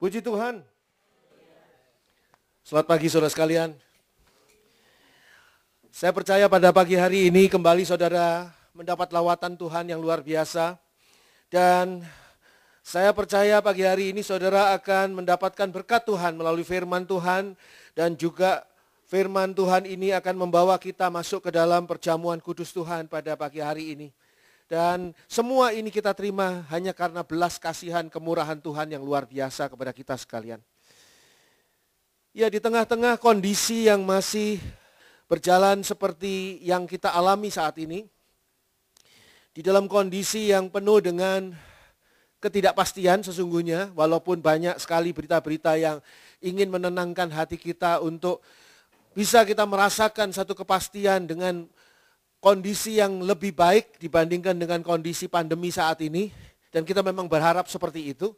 Puji Tuhan. Selamat pagi saudara sekalian. Saya percaya pada pagi hari ini kembali saudara mendapat lawatan Tuhan yang luar biasa. Dan saya percaya pagi hari ini saudara akan mendapatkan berkat Tuhan melalui firman Tuhan. Dan juga firman Tuhan ini akan membawa kita masuk ke dalam perjamuan kudus Tuhan pada pagi hari ini. Dan semua ini kita terima hanya karena belas kasihan kemurahan Tuhan yang luar biasa kepada kita sekalian. Ya di tengah-tengah kondisi yang masih berjalan seperti yang kita alami saat ini, di dalam kondisi yang penuh dengan ketidakpastian sesungguhnya, walaupun banyak sekali berita-berita yang ingin menenangkan hati kita untuk bisa kita merasakan satu kepastian dengan kondisi yang lebih baik dibandingkan dengan kondisi pandemi saat ini, dan kita memang berharap seperti itu.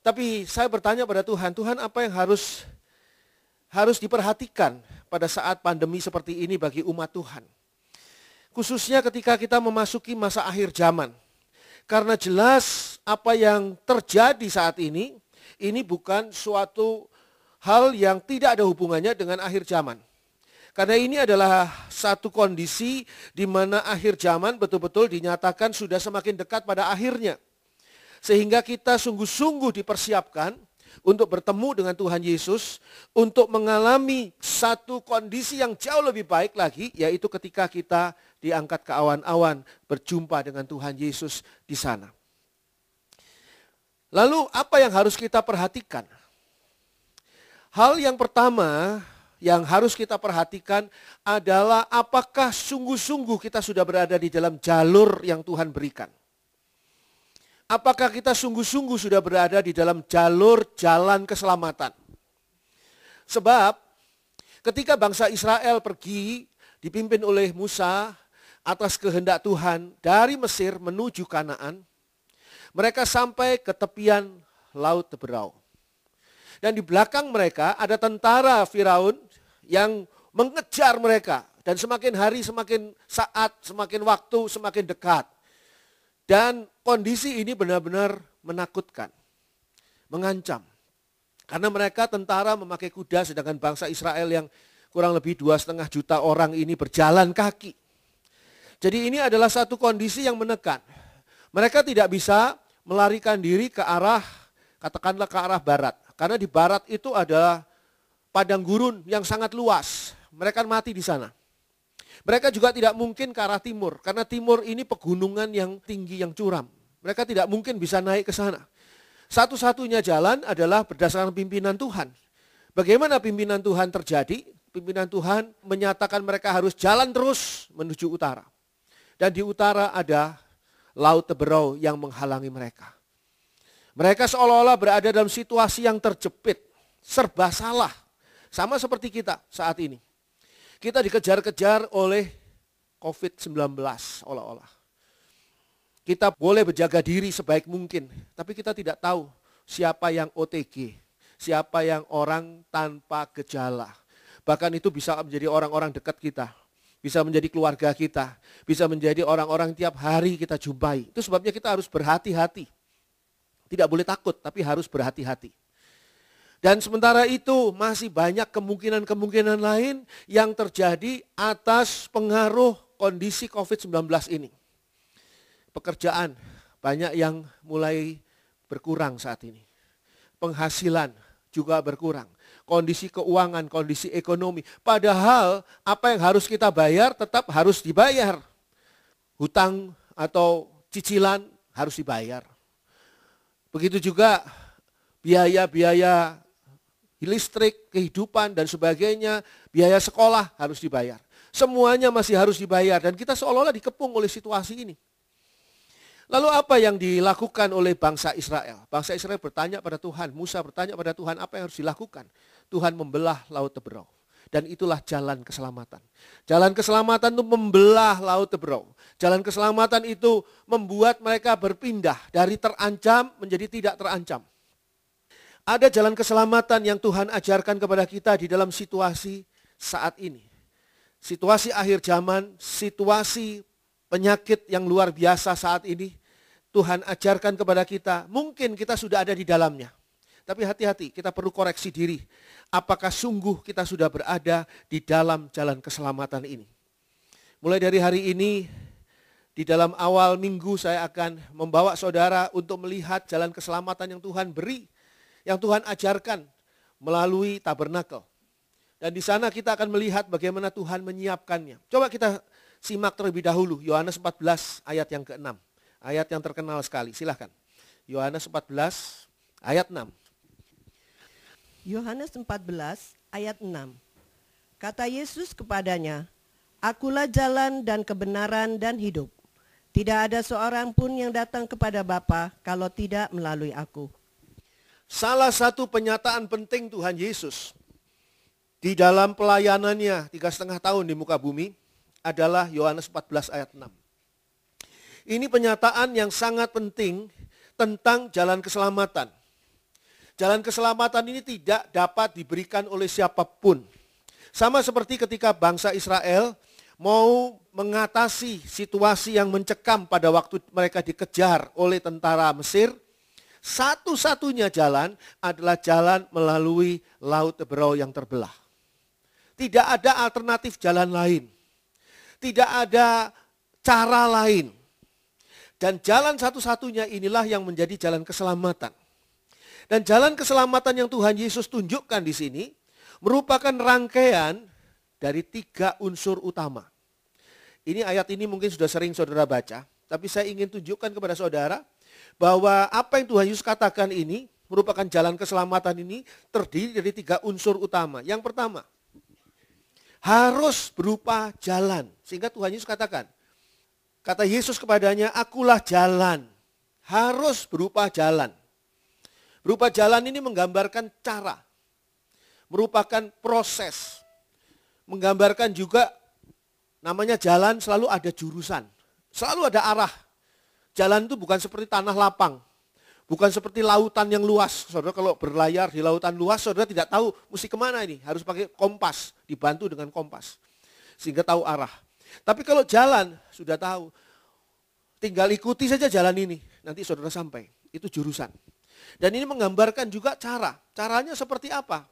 Tapi saya bertanya pada Tuhan, Tuhan apa yang harus harus diperhatikan pada saat pandemi seperti ini bagi umat Tuhan? Khususnya ketika kita memasuki masa akhir zaman. Karena jelas apa yang terjadi saat ini, ini bukan suatu hal yang tidak ada hubungannya dengan akhir zaman. Karena ini adalah satu kondisi di mana akhir zaman betul-betul dinyatakan sudah semakin dekat pada akhirnya. Sehingga kita sungguh-sungguh dipersiapkan untuk bertemu dengan Tuhan Yesus, untuk mengalami satu kondisi yang jauh lebih baik lagi, yaitu ketika kita diangkat ke awan-awan, berjumpa dengan Tuhan Yesus di sana. Lalu apa yang harus kita perhatikan? Hal yang pertama yang harus kita perhatikan adalah apakah sungguh-sungguh kita sudah berada di dalam jalur yang Tuhan berikan. Apakah kita sungguh-sungguh sudah berada di dalam jalur jalan keselamatan? Sebab ketika bangsa Israel pergi dipimpin oleh Musa atas kehendak Tuhan dari Mesir menuju Kanaan, mereka sampai ke tepian Laut Teberau. Dan di belakang mereka ada tentara Firaun yang mengejar mereka. Dan semakin hari, semakin saat, semakin waktu, semakin dekat. Dan kondisi ini benar-benar menakutkan, mengancam. Karena mereka tentara memakai kuda, sedangkan bangsa Israel yang kurang lebih dua setengah juta orang ini berjalan kaki. Jadi ini adalah satu kondisi yang menekan. Mereka tidak bisa melarikan diri ke arah, katakanlah ke arah barat. Karena di barat itu adalah padang gurun yang sangat luas. Mereka kan mati di sana. Mereka juga tidak mungkin ke arah timur, karena timur ini pegunungan yang tinggi, yang curam. Mereka tidak mungkin bisa naik ke sana. Satu-satunya jalan adalah berdasarkan pimpinan Tuhan. Bagaimana pimpinan Tuhan terjadi? Pimpinan Tuhan menyatakan mereka harus jalan terus menuju utara. Dan di utara ada laut teberau yang menghalangi mereka. Mereka seolah-olah berada dalam situasi yang terjepit, serba salah. Sama seperti kita saat ini. Kita dikejar-kejar oleh COVID-19 olah-olah. Kita boleh berjaga diri sebaik mungkin, tapi kita tidak tahu siapa yang OTG, siapa yang orang tanpa gejala. Bahkan itu bisa menjadi orang-orang dekat kita, bisa menjadi keluarga kita, bisa menjadi orang-orang tiap hari kita jumpai. Itu sebabnya kita harus berhati-hati. Tidak boleh takut, tapi harus berhati-hati. Dan sementara itu masih banyak kemungkinan-kemungkinan lain yang terjadi atas pengaruh kondisi COVID-19 ini. Pekerjaan banyak yang mulai berkurang saat ini. Penghasilan juga berkurang. Kondisi keuangan, kondisi ekonomi. Padahal apa yang harus kita bayar tetap harus dibayar. Hutang atau cicilan harus dibayar. Begitu juga biaya-biaya listrik, kehidupan, dan sebagainya, biaya sekolah harus dibayar. Semuanya masih harus dibayar dan kita seolah-olah dikepung oleh situasi ini. Lalu apa yang dilakukan oleh bangsa Israel? Bangsa Israel bertanya pada Tuhan, Musa bertanya pada Tuhan apa yang harus dilakukan? Tuhan membelah Laut Tebrau Dan itulah jalan keselamatan. Jalan keselamatan itu membelah Laut Tebrau. Jalan keselamatan itu membuat mereka berpindah dari terancam menjadi tidak terancam ada jalan keselamatan yang Tuhan ajarkan kepada kita di dalam situasi saat ini. Situasi akhir zaman, situasi penyakit yang luar biasa saat ini, Tuhan ajarkan kepada kita, mungkin kita sudah ada di dalamnya. Tapi hati-hati, kita perlu koreksi diri. Apakah sungguh kita sudah berada di dalam jalan keselamatan ini? Mulai dari hari ini, di dalam awal minggu saya akan membawa saudara untuk melihat jalan keselamatan yang Tuhan beri yang Tuhan ajarkan melalui tabernakel. Dan di sana kita akan melihat bagaimana Tuhan menyiapkannya. Coba kita simak terlebih dahulu Yohanes 14 ayat yang ke-6. Ayat yang terkenal sekali, silahkan. Yohanes 14 ayat 6. Yohanes 14 ayat 6. Kata Yesus kepadanya, Akulah jalan dan kebenaran dan hidup. Tidak ada seorang pun yang datang kepada Bapa kalau tidak melalui aku. Salah satu penyataan penting Tuhan Yesus di dalam pelayanannya tiga setengah tahun di muka bumi adalah Yohanes 14 ayat 6. Ini penyataan yang sangat penting tentang jalan keselamatan. Jalan keselamatan ini tidak dapat diberikan oleh siapapun. Sama seperti ketika bangsa Israel mau mengatasi situasi yang mencekam pada waktu mereka dikejar oleh tentara Mesir, satu-satunya jalan adalah jalan melalui Laut Teberau yang terbelah. Tidak ada alternatif jalan lain. Tidak ada cara lain. Dan jalan satu-satunya inilah yang menjadi jalan keselamatan. Dan jalan keselamatan yang Tuhan Yesus tunjukkan di sini merupakan rangkaian dari tiga unsur utama. Ini ayat ini mungkin sudah sering saudara baca, tapi saya ingin tunjukkan kepada saudara bahwa apa yang Tuhan Yesus katakan ini merupakan jalan keselamatan ini terdiri dari tiga unsur utama. Yang pertama, harus berupa jalan. Sehingga Tuhan Yesus katakan, kata Yesus kepadanya, akulah jalan. Harus berupa jalan. Berupa jalan ini menggambarkan cara, merupakan proses, menggambarkan juga namanya jalan selalu ada jurusan, selalu ada arah. Jalan itu bukan seperti tanah lapang. Bukan seperti lautan yang luas. Saudara kalau berlayar di lautan luas, saudara tidak tahu mesti kemana ini. Harus pakai kompas, dibantu dengan kompas. Sehingga tahu arah. Tapi kalau jalan, sudah tahu. Tinggal ikuti saja jalan ini. Nanti saudara sampai. Itu jurusan. Dan ini menggambarkan juga cara. Caranya seperti apa?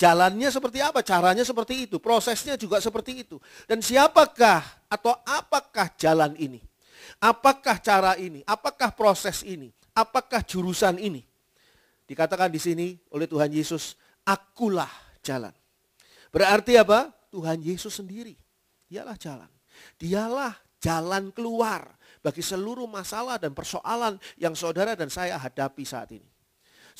Jalannya seperti apa? Caranya seperti itu. Prosesnya juga seperti itu. Dan siapakah atau apakah jalan ini? Apakah cara ini? Apakah proses ini? Apakah jurusan ini? Dikatakan di sini oleh Tuhan Yesus, akulah jalan. Berarti apa? Tuhan Yesus sendiri. Dialah jalan. Dialah jalan keluar bagi seluruh masalah dan persoalan yang saudara dan saya hadapi saat ini.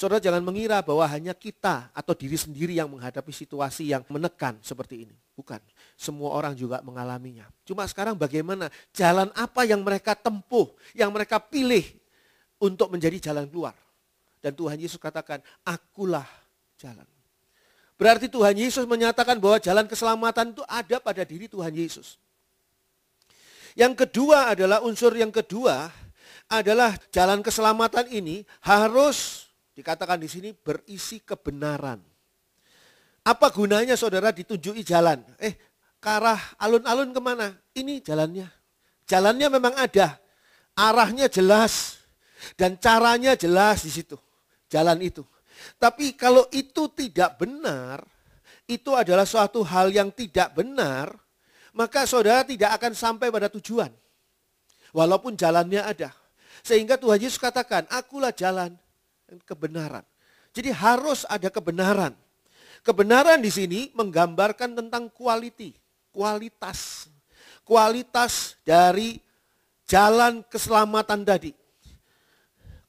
Saudara jangan mengira bahwa hanya kita atau diri sendiri yang menghadapi situasi yang menekan seperti ini. Bukan. Semua orang juga mengalaminya. Cuma sekarang bagaimana jalan apa yang mereka tempuh, yang mereka pilih untuk menjadi jalan keluar. Dan Tuhan Yesus katakan, akulah jalan. Berarti Tuhan Yesus menyatakan bahwa jalan keselamatan itu ada pada diri Tuhan Yesus. Yang kedua adalah unsur yang kedua adalah jalan keselamatan ini harus Dikatakan di sini berisi kebenaran. Apa gunanya saudara ditunjuki jalan? Eh, ke arah alun-alun kemana? Ini jalannya. Jalannya memang ada. Arahnya jelas. Dan caranya jelas di situ. Jalan itu. Tapi kalau itu tidak benar, itu adalah suatu hal yang tidak benar, maka saudara tidak akan sampai pada tujuan. Walaupun jalannya ada. Sehingga Tuhan Yesus katakan, akulah jalan, kebenaran. Jadi harus ada kebenaran. Kebenaran di sini menggambarkan tentang quality, kualitas. Kualitas dari jalan keselamatan tadi.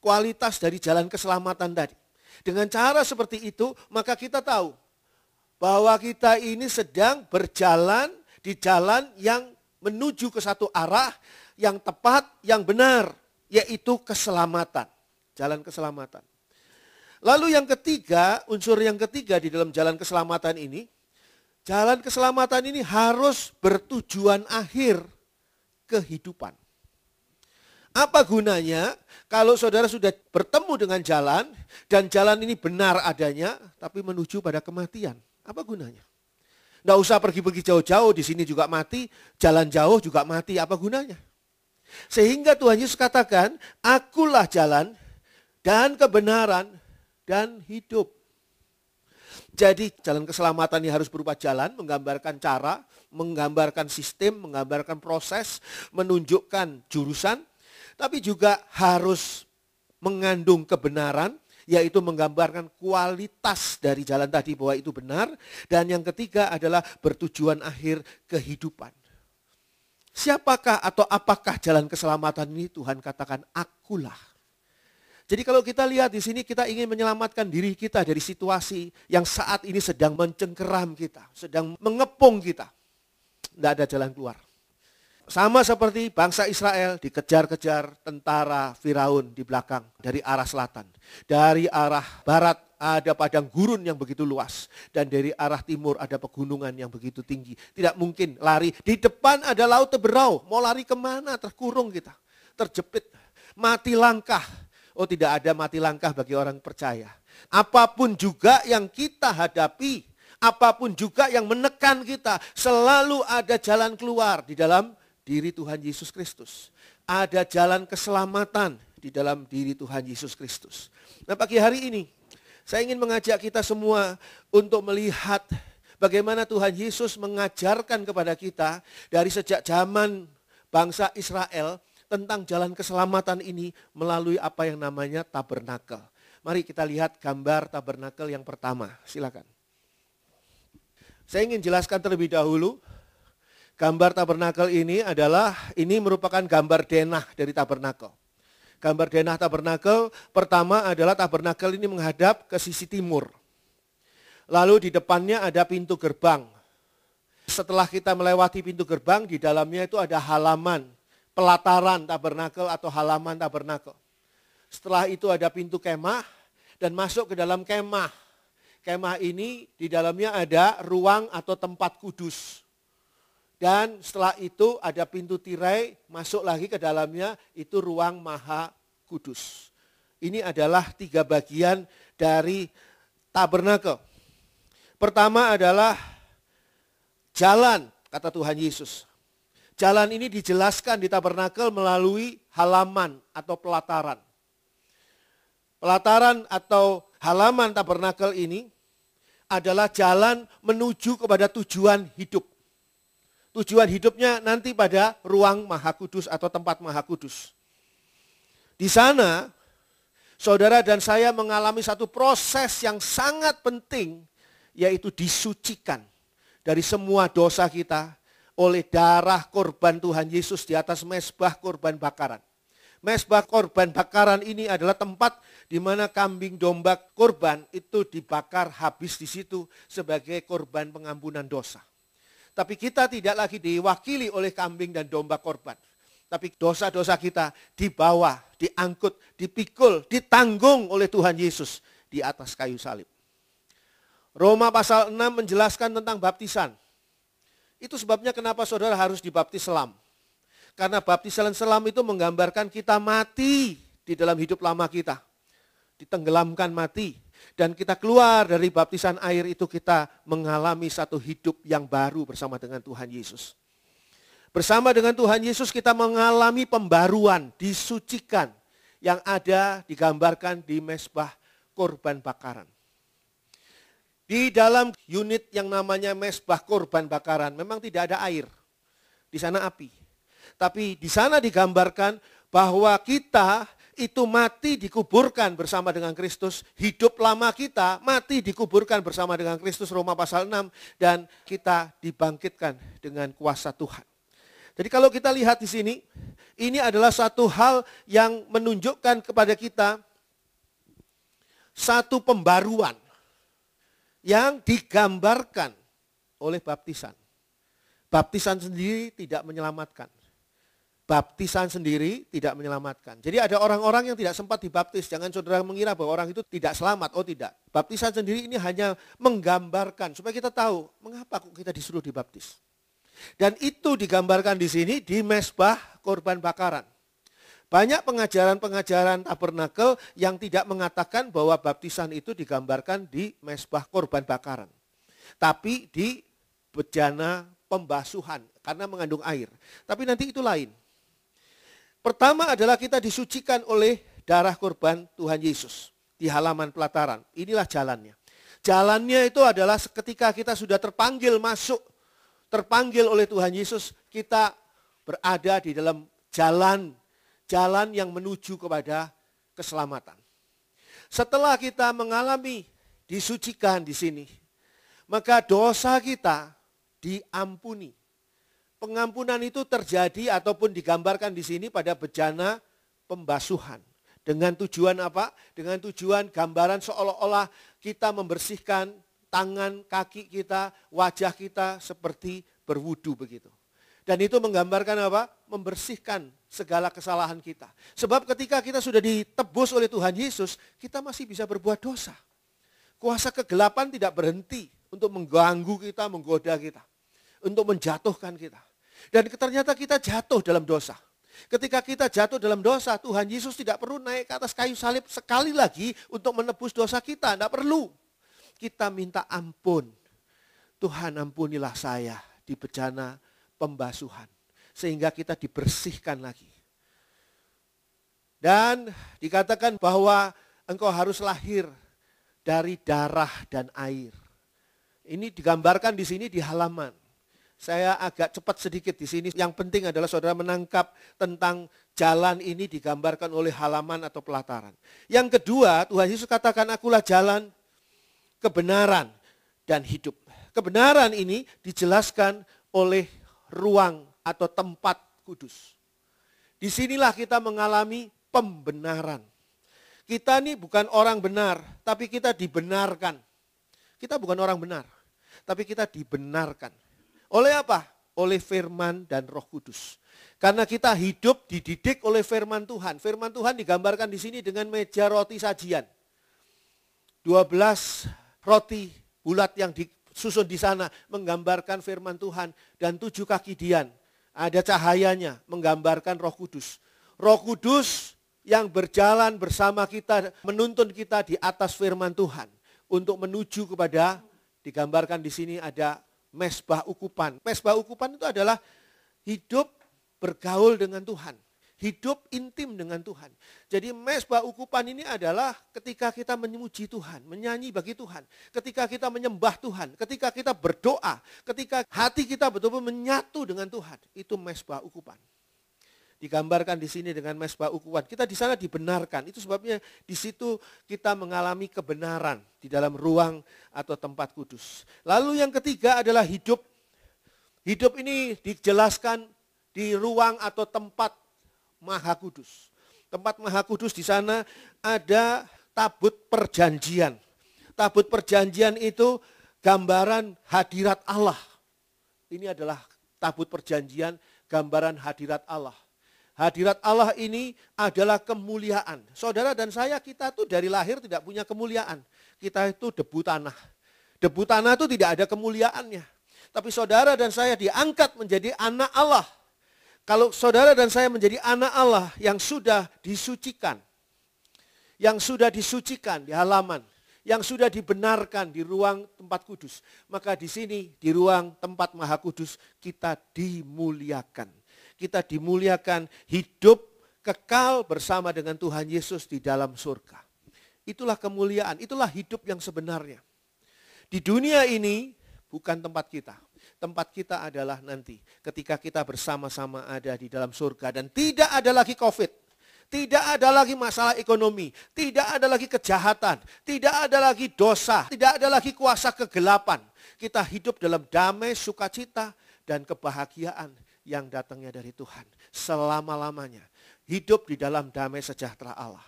Kualitas dari jalan keselamatan tadi. Dengan cara seperti itu, maka kita tahu bahwa kita ini sedang berjalan di jalan yang menuju ke satu arah yang tepat, yang benar, yaitu keselamatan. Jalan keselamatan. Lalu yang ketiga, unsur yang ketiga di dalam jalan keselamatan ini, jalan keselamatan ini harus bertujuan akhir kehidupan. Apa gunanya kalau saudara sudah bertemu dengan jalan dan jalan ini benar adanya tapi menuju pada kematian? Apa gunanya? Tidak usah pergi-pergi jauh-jauh, di sini juga mati, jalan jauh juga mati, apa gunanya? Sehingga Tuhan Yesus katakan, akulah jalan dan kebenaran dan hidup. Jadi jalan keselamatan ini harus berupa jalan, menggambarkan cara, menggambarkan sistem, menggambarkan proses, menunjukkan jurusan, tapi juga harus mengandung kebenaran, yaitu menggambarkan kualitas dari jalan tadi bahwa itu benar. Dan yang ketiga adalah bertujuan akhir kehidupan. Siapakah atau apakah jalan keselamatan ini Tuhan katakan akulah. Jadi kalau kita lihat di sini kita ingin menyelamatkan diri kita dari situasi yang saat ini sedang mencengkeram kita, sedang mengepung kita. Tidak ada jalan keluar. Sama seperti bangsa Israel dikejar-kejar tentara Firaun di belakang dari arah selatan. Dari arah barat ada padang gurun yang begitu luas. Dan dari arah timur ada pegunungan yang begitu tinggi. Tidak mungkin lari. Di depan ada laut teberau. Mau lari kemana? Terkurung kita. Terjepit. Mati langkah Oh tidak ada mati langkah bagi orang percaya. Apapun juga yang kita hadapi, apapun juga yang menekan kita, selalu ada jalan keluar di dalam diri Tuhan Yesus Kristus. Ada jalan keselamatan di dalam diri Tuhan Yesus Kristus. Nah pagi hari ini, saya ingin mengajak kita semua untuk melihat bagaimana Tuhan Yesus mengajarkan kepada kita dari sejak zaman bangsa Israel tentang jalan keselamatan ini melalui apa yang namanya tabernakel. Mari kita lihat gambar tabernakel yang pertama. Silakan. Saya ingin jelaskan terlebih dahulu gambar tabernakel ini adalah ini merupakan gambar denah dari tabernakel. Gambar denah tabernakel pertama adalah tabernakel ini menghadap ke sisi timur. Lalu di depannya ada pintu gerbang. Setelah kita melewati pintu gerbang, di dalamnya itu ada halaman pelataran tabernakel atau halaman tabernakel. Setelah itu ada pintu kemah dan masuk ke dalam kemah. Kemah ini di dalamnya ada ruang atau tempat kudus. Dan setelah itu ada pintu tirai, masuk lagi ke dalamnya itu ruang maha kudus. Ini adalah tiga bagian dari tabernakel. Pertama adalah jalan, kata Tuhan Yesus. Jalan ini dijelaskan di tabernakel melalui halaman atau pelataran. Pelataran atau halaman tabernakel ini adalah jalan menuju kepada tujuan hidup. Tujuan hidupnya nanti pada ruang maha kudus atau tempat maha kudus. Di sana, saudara dan saya mengalami satu proses yang sangat penting, yaitu disucikan dari semua dosa kita, oleh darah korban Tuhan Yesus di atas mesbah korban bakaran. Mesbah korban bakaran ini adalah tempat di mana kambing domba korban itu dibakar habis di situ sebagai korban pengampunan dosa. Tapi kita tidak lagi diwakili oleh kambing dan domba korban. Tapi dosa-dosa kita dibawa, diangkut, dipikul, ditanggung oleh Tuhan Yesus di atas kayu salib. Roma pasal 6 menjelaskan tentang baptisan. Itu sebabnya kenapa saudara harus dibaptis selam. Karena baptisan selam itu menggambarkan kita mati di dalam hidup lama kita. Ditenggelamkan mati. Dan kita keluar dari baptisan air itu kita mengalami satu hidup yang baru bersama dengan Tuhan Yesus. Bersama dengan Tuhan Yesus kita mengalami pembaruan, disucikan yang ada digambarkan di mesbah korban bakaran. Di dalam unit yang namanya mesbah korban bakaran, memang tidak ada air. Di sana api. Tapi di sana digambarkan bahwa kita itu mati dikuburkan bersama dengan Kristus. Hidup lama kita mati dikuburkan bersama dengan Kristus, Roma pasal 6. Dan kita dibangkitkan dengan kuasa Tuhan. Jadi kalau kita lihat di sini, ini adalah satu hal yang menunjukkan kepada kita satu pembaruan yang digambarkan oleh baptisan. Baptisan sendiri tidak menyelamatkan. Baptisan sendiri tidak menyelamatkan. Jadi ada orang-orang yang tidak sempat dibaptis. Jangan saudara mengira bahwa orang itu tidak selamat. Oh tidak. Baptisan sendiri ini hanya menggambarkan supaya kita tahu mengapa kita disuruh dibaptis. Dan itu digambarkan di sini di mesbah korban bakaran. Banyak pengajaran-pengajaran tabernakel yang tidak mengatakan bahwa baptisan itu digambarkan di mesbah korban bakaran. Tapi di bejana pembasuhan karena mengandung air. Tapi nanti itu lain. Pertama adalah kita disucikan oleh darah korban Tuhan Yesus di halaman pelataran. Inilah jalannya. Jalannya itu adalah ketika kita sudah terpanggil masuk, terpanggil oleh Tuhan Yesus, kita berada di dalam jalan jalan yang menuju kepada keselamatan. Setelah kita mengalami disucikan di sini, maka dosa kita diampuni. Pengampunan itu terjadi ataupun digambarkan di sini pada bejana pembasuhan. Dengan tujuan apa? Dengan tujuan gambaran seolah-olah kita membersihkan tangan, kaki kita, wajah kita seperti berwudu begitu. Dan itu menggambarkan apa? Membersihkan segala kesalahan kita. Sebab ketika kita sudah ditebus oleh Tuhan Yesus, kita masih bisa berbuat dosa. Kuasa kegelapan tidak berhenti untuk mengganggu kita, menggoda kita. Untuk menjatuhkan kita. Dan ternyata kita jatuh dalam dosa. Ketika kita jatuh dalam dosa, Tuhan Yesus tidak perlu naik ke atas kayu salib sekali lagi untuk menebus dosa kita. Tidak perlu. Kita minta ampun. Tuhan ampunilah saya di bejana pembasuhan. Sehingga kita dibersihkan lagi. Dan dikatakan bahwa engkau harus lahir dari darah dan air. Ini digambarkan di sini di halaman. Saya agak cepat sedikit di sini. Yang penting adalah saudara menangkap tentang jalan ini digambarkan oleh halaman atau pelataran. Yang kedua, Tuhan Yesus katakan akulah jalan kebenaran dan hidup. Kebenaran ini dijelaskan oleh ruang atau tempat kudus. Disinilah kita mengalami pembenaran. Kita ini bukan orang benar, tapi kita dibenarkan. Kita bukan orang benar, tapi kita dibenarkan. Oleh apa? Oleh firman dan roh kudus. Karena kita hidup dididik oleh firman Tuhan. Firman Tuhan digambarkan di sini dengan meja roti sajian. 12 roti bulat yang susun di sana menggambarkan firman Tuhan dan tujuh kaki Dian. Ada cahayanya menggambarkan Roh Kudus. Roh Kudus yang berjalan bersama kita menuntun kita di atas firman Tuhan untuk menuju kepada digambarkan di sini ada mesbah ukupan. Mesbah ukupan itu adalah hidup bergaul dengan Tuhan hidup intim dengan Tuhan. Jadi mesbah ukupan ini adalah ketika kita menyuci Tuhan, menyanyi bagi Tuhan, ketika kita menyembah Tuhan, ketika kita berdoa, ketika hati kita betul-betul menyatu dengan Tuhan, itu mesbah ukupan. Digambarkan di sini dengan mesbah ukupan. Kita di sana dibenarkan. Itu sebabnya di situ kita mengalami kebenaran di dalam ruang atau tempat kudus. Lalu yang ketiga adalah hidup. Hidup ini dijelaskan di ruang atau tempat Maha Kudus. Tempat Maha Kudus di sana ada tabut perjanjian. Tabut perjanjian itu gambaran hadirat Allah. Ini adalah tabut perjanjian, gambaran hadirat Allah. Hadirat Allah ini adalah kemuliaan. Saudara dan saya kita tuh dari lahir tidak punya kemuliaan. Kita itu debu tanah. Debu tanah itu tidak ada kemuliaannya. Tapi saudara dan saya diangkat menjadi anak Allah kalau saudara dan saya menjadi anak Allah yang sudah disucikan, yang sudah disucikan di halaman, yang sudah dibenarkan di ruang tempat kudus, maka di sini di ruang tempat maha kudus kita dimuliakan. Kita dimuliakan hidup kekal bersama dengan Tuhan Yesus di dalam surga. Itulah kemuliaan, itulah hidup yang sebenarnya. Di dunia ini bukan tempat kita tempat kita adalah nanti ketika kita bersama-sama ada di dalam surga dan tidak ada lagi COVID. Tidak ada lagi masalah ekonomi, tidak ada lagi kejahatan, tidak ada lagi dosa, tidak ada lagi kuasa kegelapan. Kita hidup dalam damai, sukacita, dan kebahagiaan yang datangnya dari Tuhan selama-lamanya. Hidup di dalam damai sejahtera Allah.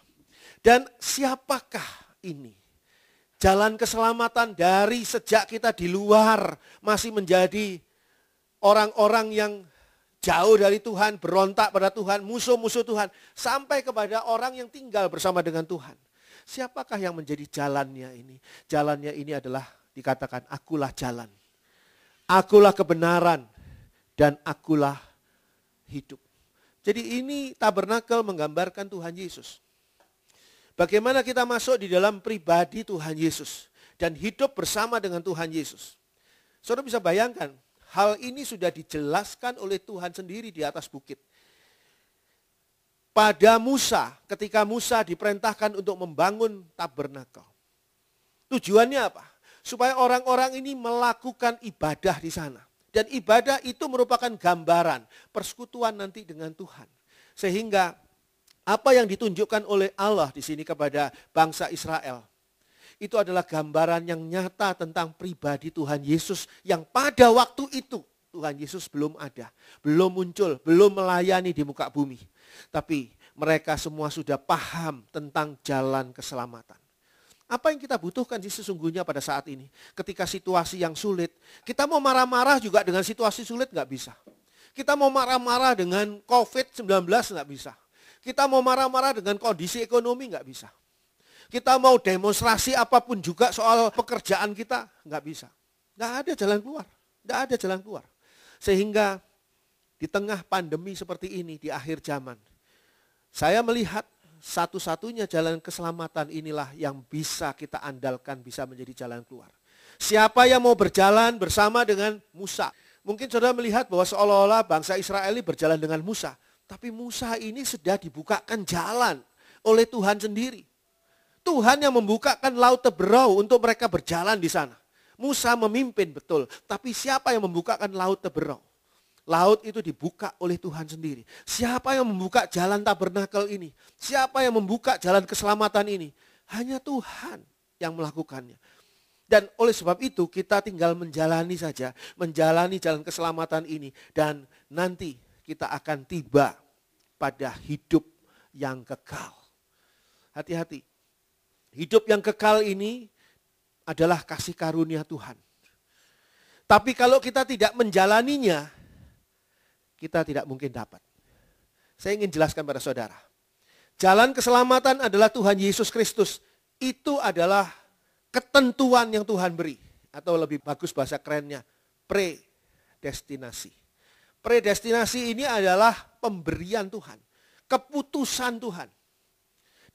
Dan siapakah ini? jalan keselamatan dari sejak kita di luar masih menjadi orang-orang yang jauh dari Tuhan, berontak pada Tuhan, musuh-musuh Tuhan, sampai kepada orang yang tinggal bersama dengan Tuhan. Siapakah yang menjadi jalannya ini? Jalannya ini adalah dikatakan akulah jalan. Akulah kebenaran dan akulah hidup. Jadi ini tabernakel menggambarkan Tuhan Yesus. Bagaimana kita masuk di dalam pribadi Tuhan Yesus dan hidup bersama dengan Tuhan Yesus. Saudara bisa bayangkan, hal ini sudah dijelaskan oleh Tuhan sendiri di atas bukit. Pada Musa, ketika Musa diperintahkan untuk membangun tabernakel. Tujuannya apa? Supaya orang-orang ini melakukan ibadah di sana. Dan ibadah itu merupakan gambaran persekutuan nanti dengan Tuhan. Sehingga apa yang ditunjukkan oleh Allah di sini kepada bangsa Israel? Itu adalah gambaran yang nyata tentang pribadi Tuhan Yesus yang pada waktu itu Tuhan Yesus belum ada, belum muncul, belum melayani di muka bumi. Tapi mereka semua sudah paham tentang jalan keselamatan. Apa yang kita butuhkan sih sesungguhnya pada saat ini? Ketika situasi yang sulit, kita mau marah-marah juga dengan situasi sulit nggak bisa. Kita mau marah-marah dengan COVID-19 nggak bisa. Kita mau marah-marah dengan kondisi ekonomi nggak bisa. Kita mau demonstrasi apapun juga soal pekerjaan kita nggak bisa. Nggak ada jalan keluar. Nggak ada jalan keluar. Sehingga di tengah pandemi seperti ini, di akhir zaman, saya melihat satu-satunya jalan keselamatan inilah yang bisa kita andalkan, bisa menjadi jalan keluar. Siapa yang mau berjalan bersama dengan Musa? Mungkin saudara melihat bahwa seolah-olah bangsa Israel ini berjalan dengan Musa. Tapi Musa ini sudah dibukakan jalan oleh Tuhan sendiri. Tuhan yang membukakan laut Teberau untuk mereka berjalan di sana. Musa memimpin betul, tapi siapa yang membukakan laut Teberau? Laut itu dibuka oleh Tuhan sendiri. Siapa yang membuka jalan tabernakel ini? Siapa yang membuka jalan keselamatan ini? Hanya Tuhan yang melakukannya. Dan oleh sebab itu kita tinggal menjalani saja, menjalani jalan keselamatan ini. Dan nanti kita akan tiba pada hidup yang kekal. Hati-hati. Hidup yang kekal ini adalah kasih karunia Tuhan. Tapi kalau kita tidak menjalaninya, kita tidak mungkin dapat. Saya ingin jelaskan pada saudara. Jalan keselamatan adalah Tuhan Yesus Kristus. Itu adalah ketentuan yang Tuhan beri. Atau lebih bagus bahasa kerennya, predestinasi. Predestinasi ini adalah pemberian Tuhan, keputusan Tuhan.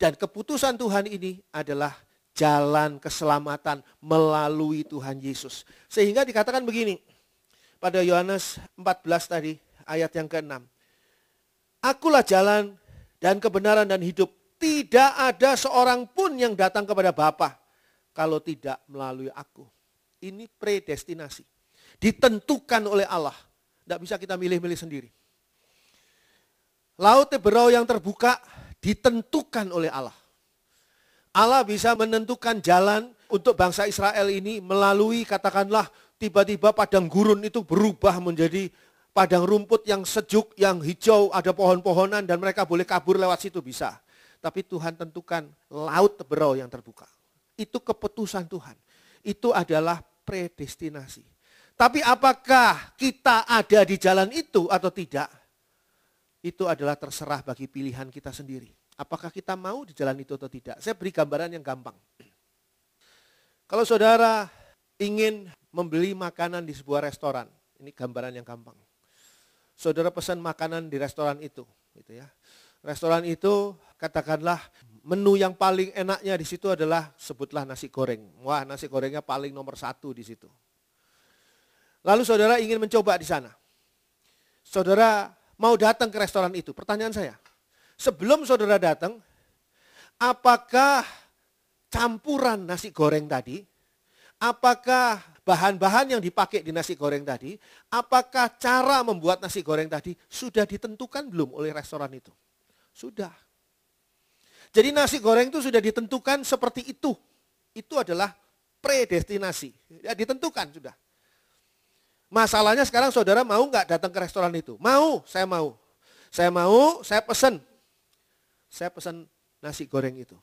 Dan keputusan Tuhan ini adalah jalan keselamatan melalui Tuhan Yesus. Sehingga dikatakan begini, pada Yohanes 14 tadi, ayat yang ke-6. Akulah jalan dan kebenaran dan hidup. Tidak ada seorang pun yang datang kepada Bapa kalau tidak melalui aku. Ini predestinasi. Ditentukan oleh Allah tidak bisa kita milih-milih sendiri. Laut Teberau yang terbuka ditentukan oleh Allah. Allah bisa menentukan jalan untuk bangsa Israel ini melalui katakanlah tiba-tiba padang gurun itu berubah menjadi padang rumput yang sejuk, yang hijau, ada pohon-pohonan dan mereka boleh kabur lewat situ bisa. Tapi Tuhan tentukan laut berau yang terbuka. Itu keputusan Tuhan. Itu adalah predestinasi. Tapi apakah kita ada di jalan itu atau tidak? Itu adalah terserah bagi pilihan kita sendiri. Apakah kita mau di jalan itu atau tidak? Saya beri gambaran yang gampang. Kalau saudara ingin membeli makanan di sebuah restoran, ini gambaran yang gampang. Saudara pesan makanan di restoran itu, gitu ya. Restoran itu katakanlah menu yang paling enaknya di situ adalah sebutlah nasi goreng. Wah nasi gorengnya paling nomor satu di situ. Lalu saudara ingin mencoba di sana. Saudara mau datang ke restoran itu. Pertanyaan saya, sebelum saudara datang, apakah campuran nasi goreng tadi, apakah bahan-bahan yang dipakai di nasi goreng tadi, apakah cara membuat nasi goreng tadi sudah ditentukan belum oleh restoran itu? Sudah. Jadi nasi goreng itu sudah ditentukan seperti itu. Itu adalah predestinasi. Ya, ditentukan sudah. Masalahnya sekarang saudara mau nggak datang ke restoran itu? Mau, saya mau. Saya mau, saya pesen. Saya pesen nasi goreng itu.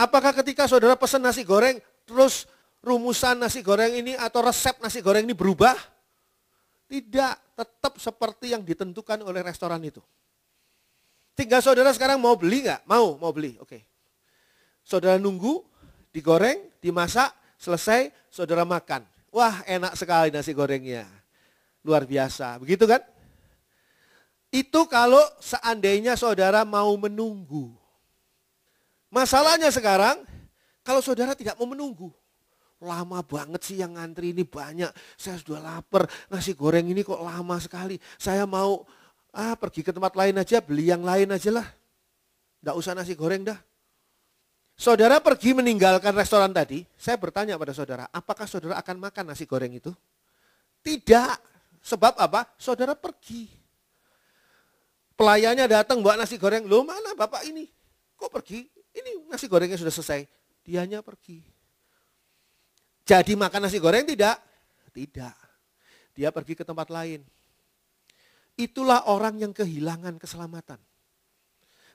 Apakah ketika saudara pesen nasi goreng, terus rumusan nasi goreng ini atau resep nasi goreng ini berubah? Tidak, tetap seperti yang ditentukan oleh restoran itu. Tinggal saudara sekarang mau beli nggak? Mau, mau beli, oke. Okay. Saudara nunggu, digoreng, dimasak, selesai, saudara makan. Wah enak sekali nasi gorengnya. Luar biasa, begitu kan? Itu kalau seandainya saudara mau menunggu. Masalahnya sekarang, kalau saudara tidak mau menunggu. Lama banget sih yang ngantri ini banyak. Saya sudah lapar, nasi goreng ini kok lama sekali. Saya mau ah pergi ke tempat lain aja, beli yang lain aja lah. Tidak usah nasi goreng dah. Saudara pergi meninggalkan restoran tadi, saya bertanya pada saudara, apakah saudara akan makan nasi goreng itu? Tidak. Sebab apa? Saudara pergi. Pelayannya datang buat nasi goreng, lo mana bapak ini? Kok pergi? Ini nasi gorengnya sudah selesai. Dianya pergi. Jadi makan nasi goreng tidak? Tidak. Dia pergi ke tempat lain. Itulah orang yang kehilangan keselamatan.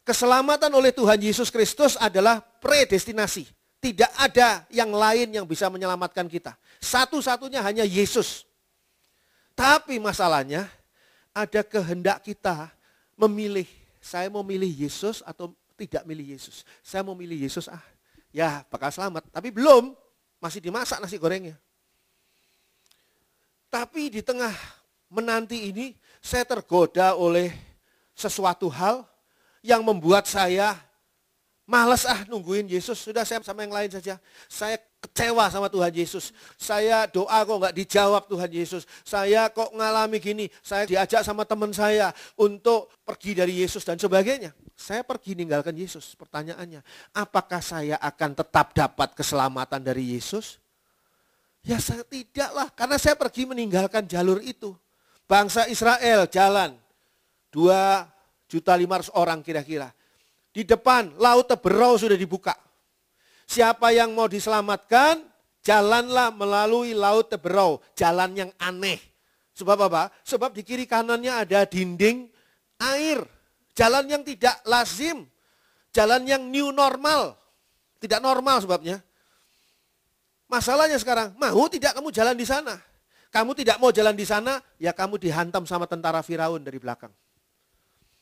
Keselamatan oleh Tuhan Yesus Kristus adalah predestinasi. Tidak ada yang lain yang bisa menyelamatkan kita. Satu-satunya hanya Yesus. Tapi masalahnya ada kehendak kita memilih. Saya mau milih Yesus atau tidak milih Yesus. Saya mau milih Yesus ah. Ya bakal selamat. Tapi belum. Masih dimasak nasi gorengnya. Tapi di tengah menanti ini saya tergoda oleh sesuatu hal yang membuat saya malas ah nungguin Yesus, sudah saya sama yang lain saja. Saya kecewa sama Tuhan Yesus. Saya doa kok nggak dijawab Tuhan Yesus. Saya kok ngalami gini, saya diajak sama teman saya untuk pergi dari Yesus dan sebagainya. Saya pergi ninggalkan Yesus. Pertanyaannya, apakah saya akan tetap dapat keselamatan dari Yesus? Ya saya tidaklah, karena saya pergi meninggalkan jalur itu. Bangsa Israel jalan dua juta lima ratus orang kira-kira. Di depan laut Teberau sudah dibuka. Siapa yang mau diselamatkan, jalanlah melalui laut Teberau, jalan yang aneh. Sebab apa? Sebab di kiri kanannya ada dinding air, jalan yang tidak lazim, jalan yang new normal. Tidak normal sebabnya. Masalahnya sekarang, mau tidak kamu jalan di sana? Kamu tidak mau jalan di sana, ya kamu dihantam sama tentara Firaun dari belakang.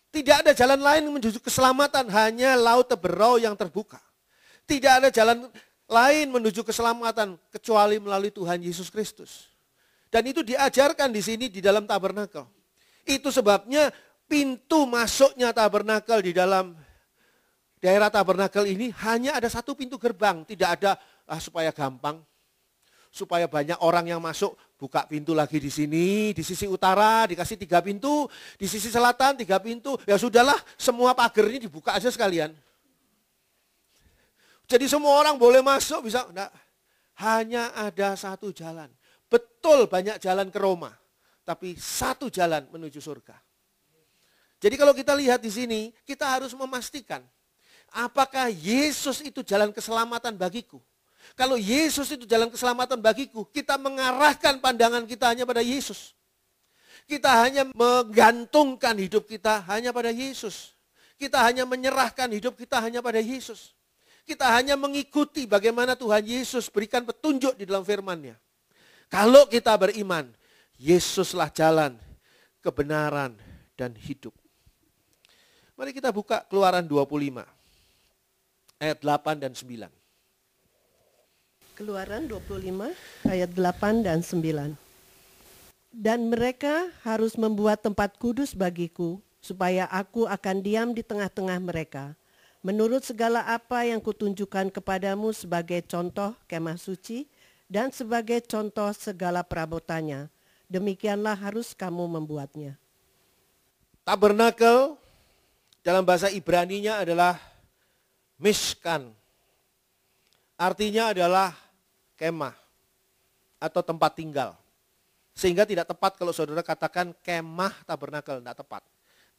Tidak ada jalan lain menuju keselamatan, hanya laut teberau yang terbuka. Tidak ada jalan lain menuju keselamatan kecuali melalui Tuhan Yesus Kristus. Dan itu diajarkan di sini di dalam tabernakel. Itu sebabnya pintu masuknya tabernakel di dalam daerah tabernakel ini hanya ada satu pintu gerbang, tidak ada ah, supaya gampang, supaya banyak orang yang masuk, buka pintu lagi di sini, di sisi utara dikasih tiga pintu, di sisi selatan tiga pintu. Ya sudahlah, semua pagar ini dibuka aja sekalian. Jadi semua orang boleh masuk, bisa enggak? Hanya ada satu jalan. Betul banyak jalan ke Roma, tapi satu jalan menuju surga. Jadi kalau kita lihat di sini, kita harus memastikan apakah Yesus itu jalan keselamatan bagiku? Kalau Yesus itu jalan keselamatan bagiku, kita mengarahkan pandangan kita hanya pada Yesus. Kita hanya menggantungkan hidup kita hanya pada Yesus. Kita hanya menyerahkan hidup kita hanya pada Yesus. Kita hanya mengikuti bagaimana Tuhan Yesus berikan petunjuk di dalam firman-Nya. Kalau kita beriman, Yesuslah jalan, kebenaran, dan hidup. Mari kita buka keluaran 25, ayat 8 dan 9. Keluaran 25 ayat 8 dan 9. Dan mereka harus membuat tempat kudus bagiku supaya aku akan diam di tengah-tengah mereka. Menurut segala apa yang kutunjukkan kepadamu sebagai contoh kemah suci dan sebagai contoh segala perabotannya, demikianlah harus kamu membuatnya. Tabernakel dalam bahasa Ibrani-nya adalah miskan. Artinya adalah kemah atau tempat tinggal. Sehingga tidak tepat kalau saudara katakan kemah tabernakel, tidak tepat.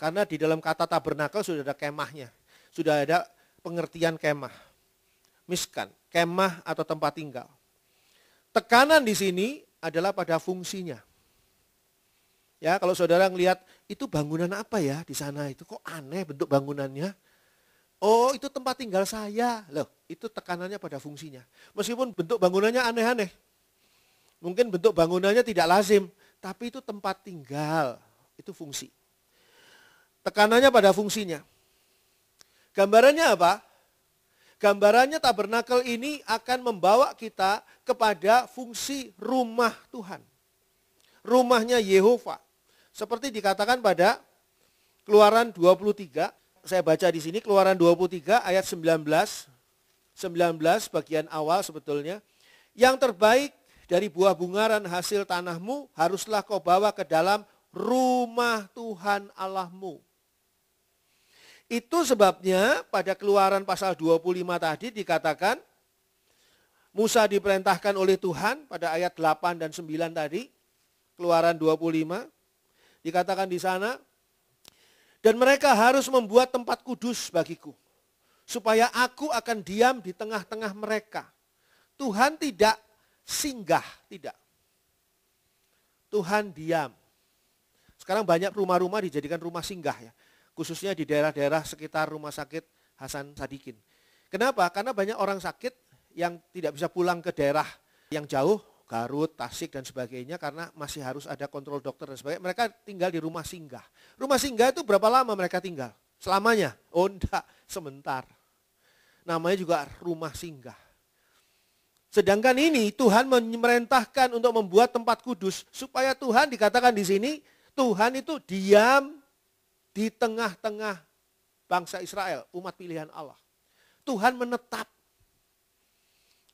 Karena di dalam kata tabernakel sudah ada kemahnya, sudah ada pengertian kemah. Miskan, kemah atau tempat tinggal. Tekanan di sini adalah pada fungsinya. Ya, kalau saudara ngelihat itu bangunan apa ya di sana itu kok aneh bentuk bangunannya? Oh, itu tempat tinggal saya. Loh, itu tekanannya pada fungsinya. Meskipun bentuk bangunannya aneh-aneh. Mungkin bentuk bangunannya tidak lazim, tapi itu tempat tinggal. Itu fungsi. Tekanannya pada fungsinya. Gambarannya apa? Gambarannya tabernakel ini akan membawa kita kepada fungsi rumah Tuhan. Rumahnya Yehova. Seperti dikatakan pada Keluaran 23 saya baca di sini Keluaran 23 ayat 19 19 bagian awal sebetulnya. Yang terbaik dari buah bungaran hasil tanahmu haruslah kau bawa ke dalam rumah Tuhan Allahmu. Itu sebabnya pada keluaran pasal 25 tadi dikatakan Musa diperintahkan oleh Tuhan pada ayat 8 dan 9 tadi, keluaran 25, dikatakan di sana, dan mereka harus membuat tempat kudus bagiku. Supaya aku akan diam di tengah-tengah mereka. Tuhan tidak singgah, tidak. Tuhan diam. Sekarang banyak rumah-rumah dijadikan rumah singgah ya. Khususnya di daerah-daerah sekitar rumah sakit Hasan Sadikin. Kenapa? Karena banyak orang sakit yang tidak bisa pulang ke daerah yang jauh Garut, Tasik dan sebagainya karena masih harus ada kontrol dokter dan sebagainya. Mereka tinggal di rumah singgah. Rumah singgah itu berapa lama mereka tinggal? Selamanya? Oh enggak, sebentar. Namanya juga rumah singgah. Sedangkan ini Tuhan memerintahkan untuk membuat tempat kudus supaya Tuhan dikatakan di sini Tuhan itu diam di tengah-tengah bangsa Israel, umat pilihan Allah. Tuhan menetap.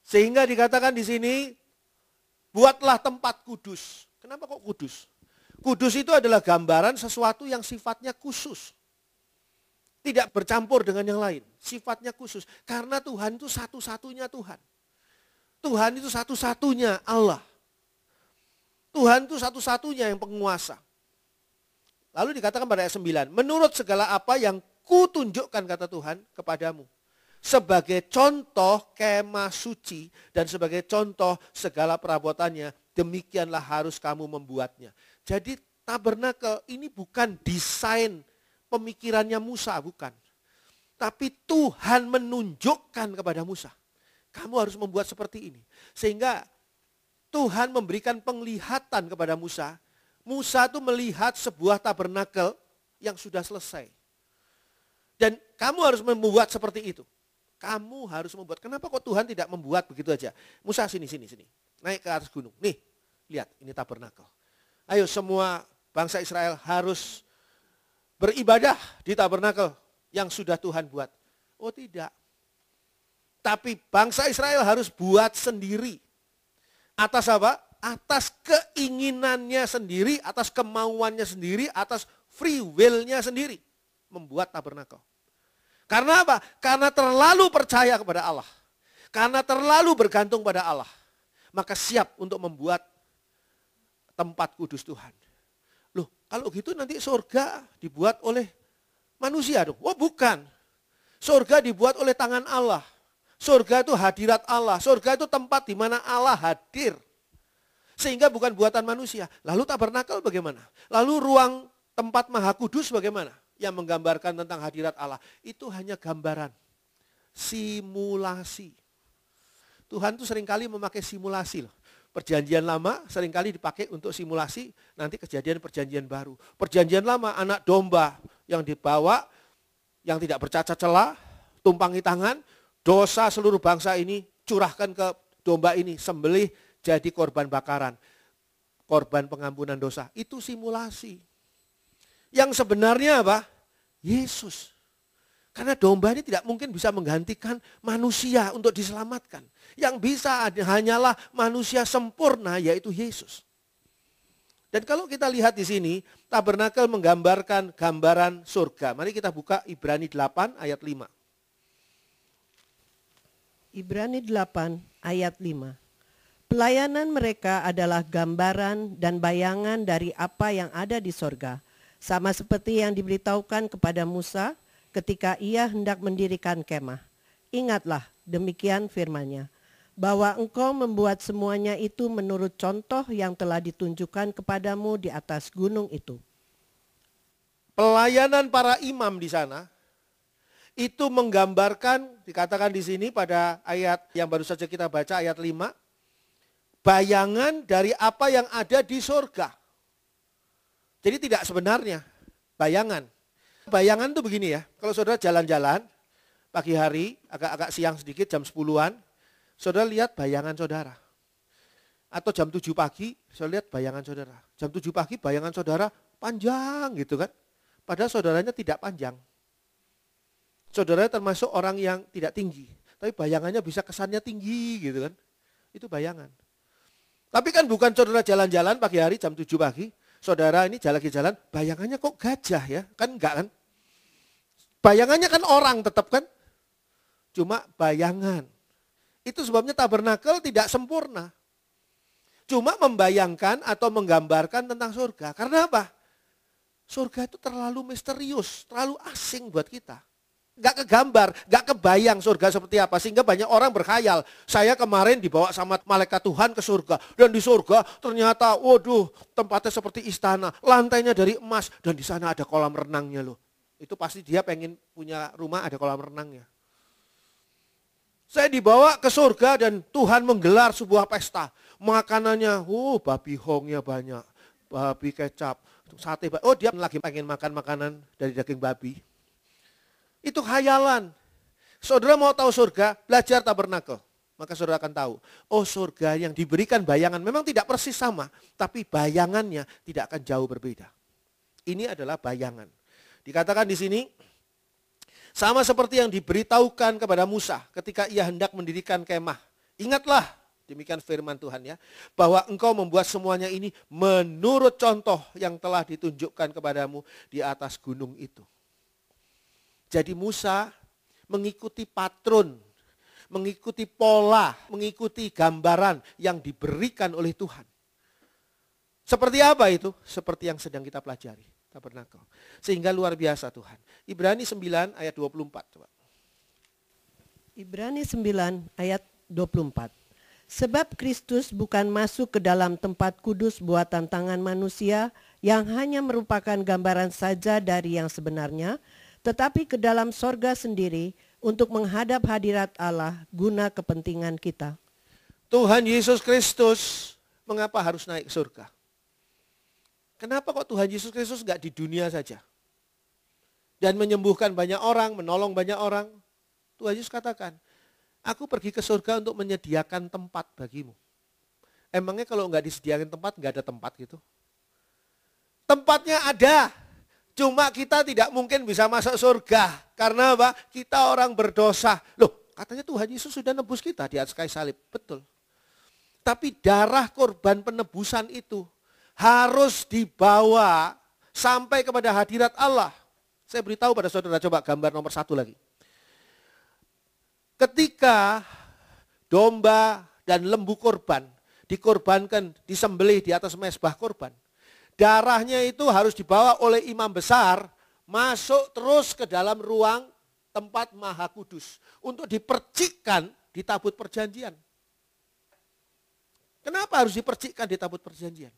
Sehingga dikatakan di sini Buatlah tempat kudus. Kenapa kok kudus? Kudus itu adalah gambaran sesuatu yang sifatnya khusus. Tidak bercampur dengan yang lain. Sifatnya khusus. Karena Tuhan itu satu-satunya Tuhan. Tuhan itu satu-satunya Allah. Tuhan itu satu-satunya yang penguasa. Lalu dikatakan pada ayat 9, menurut segala apa yang kutunjukkan kata Tuhan kepadamu sebagai contoh kemah suci dan sebagai contoh segala perabotannya, demikianlah harus kamu membuatnya. Jadi tabernakel ini bukan desain pemikirannya Musa, bukan. Tapi Tuhan menunjukkan kepada Musa, kamu harus membuat seperti ini. Sehingga Tuhan memberikan penglihatan kepada Musa. Musa itu melihat sebuah tabernakel yang sudah selesai. Dan kamu harus membuat seperti itu. Kamu harus membuat. Kenapa kok Tuhan tidak membuat begitu aja? Musa sini, sini, sini. Naik ke atas gunung. Nih, lihat ini tabernakel. Ayo semua bangsa Israel harus beribadah di tabernakel yang sudah Tuhan buat. Oh tidak. Tapi bangsa Israel harus buat sendiri. Atas apa? Atas keinginannya sendiri, atas kemauannya sendiri, atas free will-nya sendiri. Membuat tabernakel. Karena apa? Karena terlalu percaya kepada Allah. Karena terlalu bergantung pada Allah. Maka siap untuk membuat tempat kudus Tuhan. Loh, kalau gitu nanti surga dibuat oleh manusia dong. Oh bukan. Surga dibuat oleh tangan Allah. Surga itu hadirat Allah. Surga itu tempat di mana Allah hadir. Sehingga bukan buatan manusia. Lalu tabernakel bagaimana? Lalu ruang tempat maha kudus bagaimana? yang menggambarkan tentang hadirat Allah. Itu hanya gambaran, simulasi. Tuhan tuh seringkali memakai simulasi loh. Perjanjian lama seringkali dipakai untuk simulasi nanti kejadian perjanjian baru. Perjanjian lama anak domba yang dibawa, yang tidak bercacat celah, tumpangi tangan, dosa seluruh bangsa ini curahkan ke domba ini, sembelih jadi korban bakaran, korban pengampunan dosa. Itu simulasi. Yang sebenarnya apa? Yesus. Karena domba ini tidak mungkin bisa menggantikan manusia untuk diselamatkan. Yang bisa hanyalah manusia sempurna yaitu Yesus. Dan kalau kita lihat di sini, tabernakel menggambarkan gambaran surga. Mari kita buka Ibrani 8 ayat 5. Ibrani 8 ayat 5. Pelayanan mereka adalah gambaran dan bayangan dari apa yang ada di surga sama seperti yang diberitahukan kepada Musa ketika ia hendak mendirikan kemah. Ingatlah, demikian firman-Nya, bahwa engkau membuat semuanya itu menurut contoh yang telah ditunjukkan kepadamu di atas gunung itu. Pelayanan para imam di sana itu menggambarkan dikatakan di sini pada ayat yang baru saja kita baca ayat 5 bayangan dari apa yang ada di surga. Jadi tidak sebenarnya, bayangan. Bayangan tuh begini ya, kalau saudara jalan-jalan, pagi hari, agak-agak siang sedikit, jam 10-an, saudara lihat bayangan saudara. Atau jam 7 pagi, saudara lihat bayangan saudara. Jam 7 pagi bayangan saudara panjang gitu kan. Padahal saudaranya tidak panjang. Saudara termasuk orang yang tidak tinggi. Tapi bayangannya bisa kesannya tinggi gitu kan. Itu bayangan. Tapi kan bukan saudara jalan-jalan pagi hari jam 7 pagi saudara ini jalan lagi jalan, bayangannya kok gajah ya? Kan enggak kan? Bayangannya kan orang tetap kan? Cuma bayangan. Itu sebabnya tabernakel tidak sempurna. Cuma membayangkan atau menggambarkan tentang surga. Karena apa? Surga itu terlalu misterius, terlalu asing buat kita nggak kegambar, nggak kebayang surga seperti apa. Sehingga banyak orang berkhayal. Saya kemarin dibawa sama malaikat Tuhan ke surga. Dan di surga ternyata, waduh, tempatnya seperti istana. Lantainya dari emas. Dan di sana ada kolam renangnya loh. Itu pasti dia pengen punya rumah ada kolam renangnya. Saya dibawa ke surga dan Tuhan menggelar sebuah pesta. Makanannya, uh, babi hongnya banyak. Babi kecap, sate. Oh, dia lagi pengen makan makanan dari daging babi itu khayalan. Saudara mau tahu surga, belajar tabernakel. Maka saudara akan tahu, oh surga yang diberikan bayangan memang tidak persis sama, tapi bayangannya tidak akan jauh berbeda. Ini adalah bayangan. Dikatakan di sini, sama seperti yang diberitahukan kepada Musa ketika ia hendak mendirikan kemah. Ingatlah, demikian firman Tuhan ya, bahwa engkau membuat semuanya ini menurut contoh yang telah ditunjukkan kepadamu di atas gunung itu. Jadi Musa mengikuti patron, mengikuti pola, mengikuti gambaran yang diberikan oleh Tuhan. Seperti apa itu? Seperti yang sedang kita pelajari, tabernakel. Sehingga luar biasa Tuhan. Ibrani 9 ayat 24 coba. Ibrani 9 ayat 24. Sebab Kristus bukan masuk ke dalam tempat kudus buatan tangan manusia yang hanya merupakan gambaran saja dari yang sebenarnya, tetapi ke dalam sorga sendiri untuk menghadap hadirat Allah guna kepentingan kita. Tuhan Yesus Kristus mengapa harus naik ke surga? Kenapa kok Tuhan Yesus Kristus nggak di dunia saja? Dan menyembuhkan banyak orang, menolong banyak orang. Tuhan Yesus katakan, aku pergi ke surga untuk menyediakan tempat bagimu. Emangnya kalau nggak disediakan tempat, nggak ada tempat gitu? Tempatnya ada. Cuma kita tidak mungkin bisa masuk surga. Karena apa? Kita orang berdosa. Loh, katanya Tuhan Yesus sudah nebus kita di atas kayu salib. Betul. Tapi darah korban penebusan itu harus dibawa sampai kepada hadirat Allah. Saya beritahu pada saudara, coba gambar nomor satu lagi. Ketika domba dan lembu korban dikorbankan, disembelih di atas mesbah korban, Darahnya itu harus dibawa oleh imam besar masuk terus ke dalam ruang tempat maha kudus. Untuk dipercikkan di tabut perjanjian. Kenapa harus dipercikkan di tabut perjanjian?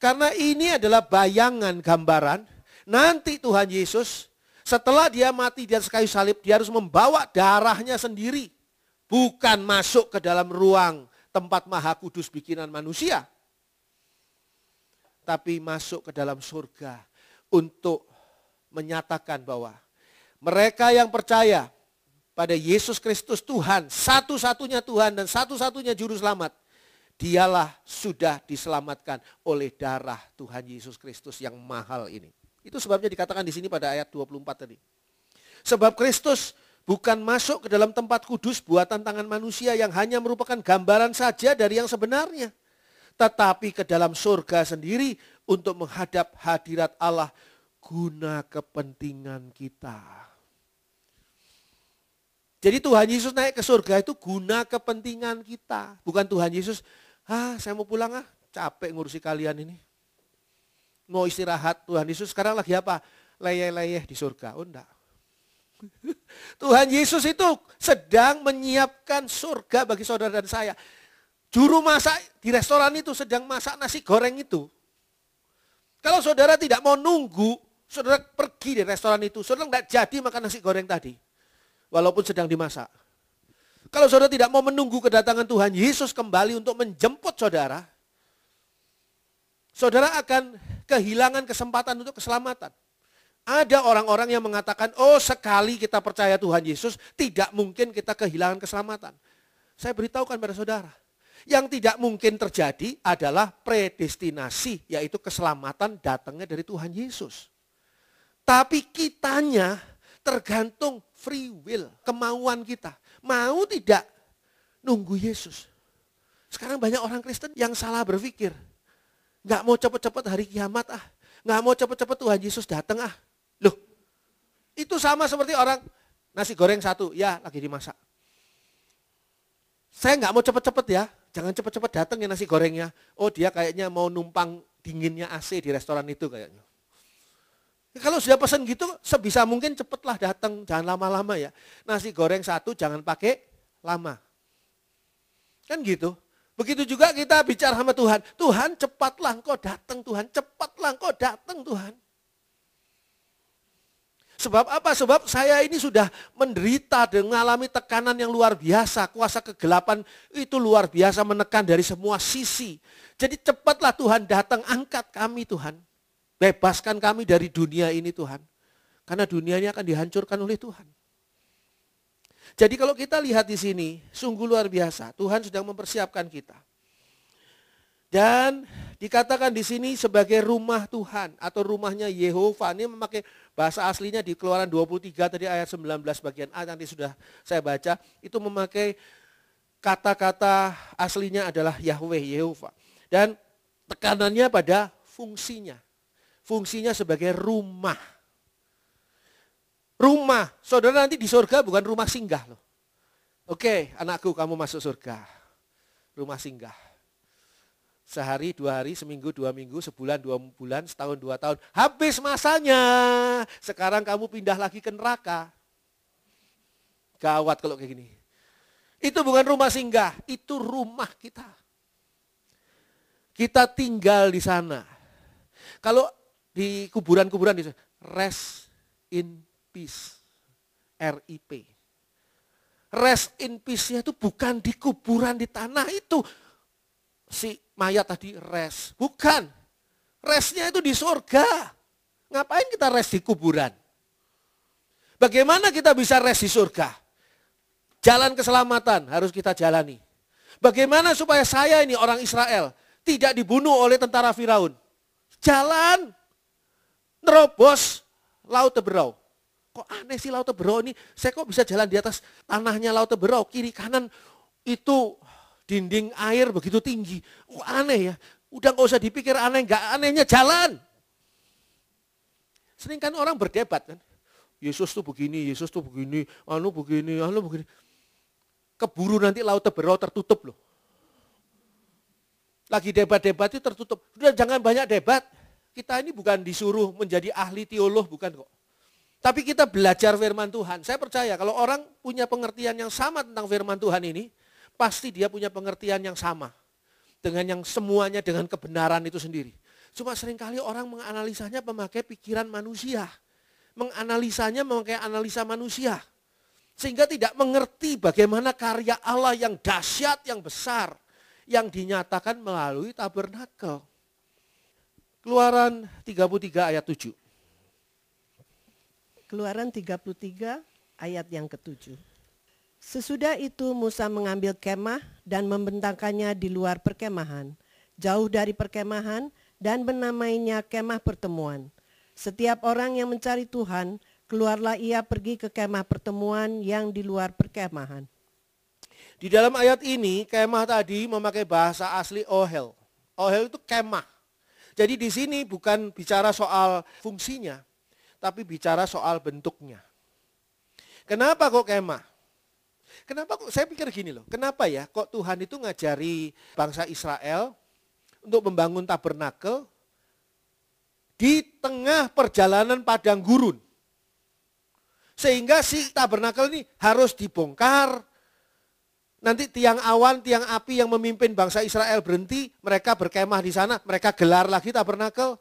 Karena ini adalah bayangan gambaran nanti Tuhan Yesus setelah dia mati di atas kayu salib dia harus membawa darahnya sendiri bukan masuk ke dalam ruang tempat maha kudus bikinan manusia tapi masuk ke dalam surga untuk menyatakan bahwa mereka yang percaya pada Yesus Kristus Tuhan, satu-satunya Tuhan dan satu-satunya juru selamat, dialah sudah diselamatkan oleh darah Tuhan Yesus Kristus yang mahal ini. Itu sebabnya dikatakan di sini pada ayat 24 tadi. Sebab Kristus bukan masuk ke dalam tempat kudus buatan tangan manusia yang hanya merupakan gambaran saja dari yang sebenarnya tetapi ke dalam surga sendiri untuk menghadap hadirat Allah guna kepentingan kita. Jadi Tuhan Yesus naik ke surga itu guna kepentingan kita. Bukan Tuhan Yesus, ah saya mau pulang ah, capek ngurusi kalian ini. Mau istirahat Tuhan Yesus sekarang lagi apa? Leyeh-leyeh di surga. Oh enggak. Tuhan Yesus itu sedang menyiapkan surga bagi saudara dan saya juru masak di restoran itu sedang masak nasi goreng itu. Kalau saudara tidak mau nunggu, saudara pergi di restoran itu, saudara tidak jadi makan nasi goreng tadi. Walaupun sedang dimasak. Kalau saudara tidak mau menunggu kedatangan Tuhan Yesus kembali untuk menjemput saudara, saudara akan kehilangan kesempatan untuk keselamatan. Ada orang-orang yang mengatakan, oh sekali kita percaya Tuhan Yesus, tidak mungkin kita kehilangan keselamatan. Saya beritahukan pada saudara, yang tidak mungkin terjadi adalah predestinasi, yaitu keselamatan datangnya dari Tuhan Yesus. Tapi kitanya tergantung free will, kemauan kita. Mau tidak nunggu Yesus. Sekarang banyak orang Kristen yang salah berpikir. Nggak mau cepat-cepat hari kiamat ah. Nggak mau cepat-cepat Tuhan Yesus datang ah. Loh, itu sama seperti orang nasi goreng satu, ya lagi dimasak. Saya nggak mau cepat-cepat ya, jangan cepat-cepat datang ya nasi gorengnya. Oh dia kayaknya mau numpang dinginnya AC di restoran itu kayaknya. Ya, kalau sudah pesan gitu, sebisa mungkin cepatlah datang, jangan lama-lama ya. Nasi goreng satu jangan pakai lama. Kan gitu. Begitu juga kita bicara sama Tuhan, Tuhan cepatlah engkau datang Tuhan, cepatlah engkau datang Tuhan. Sebab apa? Sebab saya ini sudah menderita dan mengalami tekanan yang luar biasa. Kuasa kegelapan itu luar biasa menekan dari semua sisi. Jadi cepatlah Tuhan datang, angkat kami Tuhan. Bebaskan kami dari dunia ini Tuhan. Karena dunia ini akan dihancurkan oleh Tuhan. Jadi kalau kita lihat di sini, sungguh luar biasa. Tuhan sedang mempersiapkan kita. Dan dikatakan di sini sebagai rumah Tuhan atau rumahnya Yehova. Ini memakai Bahasa aslinya di Keluaran 23 tadi ayat 19 bagian A nanti sudah saya baca itu memakai kata-kata aslinya adalah Yahweh, Yehova. Dan tekanannya pada fungsinya. Fungsinya sebagai rumah. Rumah, saudara nanti di surga bukan rumah singgah loh. Oke, anakku kamu masuk surga. Rumah singgah sehari, dua hari, seminggu, dua minggu, sebulan, dua bulan, setahun, dua tahun. Habis masanya. Sekarang kamu pindah lagi ke neraka. Gawat kalau kayak gini. Itu bukan rumah singgah, itu rumah kita. Kita tinggal di sana. Kalau di kuburan-kuburan di rest in peace. RIP. Rest in peace-nya itu bukan di kuburan di tanah itu. Si mayat tadi rest Bukan. restnya itu di surga. Ngapain kita rest di kuburan? Bagaimana kita bisa rest di surga? Jalan keselamatan harus kita jalani. Bagaimana supaya saya ini orang Israel tidak dibunuh oleh tentara Firaun? Jalan nerobos Laut Teberau. Kok aneh sih Laut Teberau ini? Saya kok bisa jalan di atas tanahnya Laut Teberau? Kiri kanan itu dinding air begitu tinggi. wah oh, aneh ya, udah nggak usah dipikir aneh, nggak anehnya jalan. Sering kan orang berdebat kan, Yesus tuh begini, Yesus tuh begini, anu begini, anu begini. Keburu nanti laut teberau tertutup loh. Lagi debat-debat itu tertutup. Sudah jangan banyak debat. Kita ini bukan disuruh menjadi ahli teolog, bukan kok. Tapi kita belajar firman Tuhan. Saya percaya kalau orang punya pengertian yang sama tentang firman Tuhan ini, pasti dia punya pengertian yang sama dengan yang semuanya dengan kebenaran itu sendiri. Cuma seringkali orang menganalisanya memakai pikiran manusia. Menganalisanya memakai analisa manusia. Sehingga tidak mengerti bagaimana karya Allah yang dahsyat, yang besar. Yang dinyatakan melalui tabernakel. Keluaran 33 ayat 7. Keluaran 33 ayat yang ketujuh. Sesudah itu Musa mengambil kemah dan membentangkannya di luar perkemahan, jauh dari perkemahan dan menamainya kemah pertemuan. Setiap orang yang mencari Tuhan, keluarlah ia pergi ke kemah pertemuan yang di luar perkemahan. Di dalam ayat ini, kemah tadi memakai bahasa asli ohel. Ohel itu kemah. Jadi di sini bukan bicara soal fungsinya, tapi bicara soal bentuknya. Kenapa kok kemah? Kenapa kok saya pikir gini loh, kenapa ya kok Tuhan itu ngajari bangsa Israel untuk membangun tabernakel di tengah perjalanan padang gurun. Sehingga si tabernakel ini harus dibongkar. Nanti tiang awan, tiang api yang memimpin bangsa Israel berhenti, mereka berkemah di sana, mereka gelar lagi tabernakel.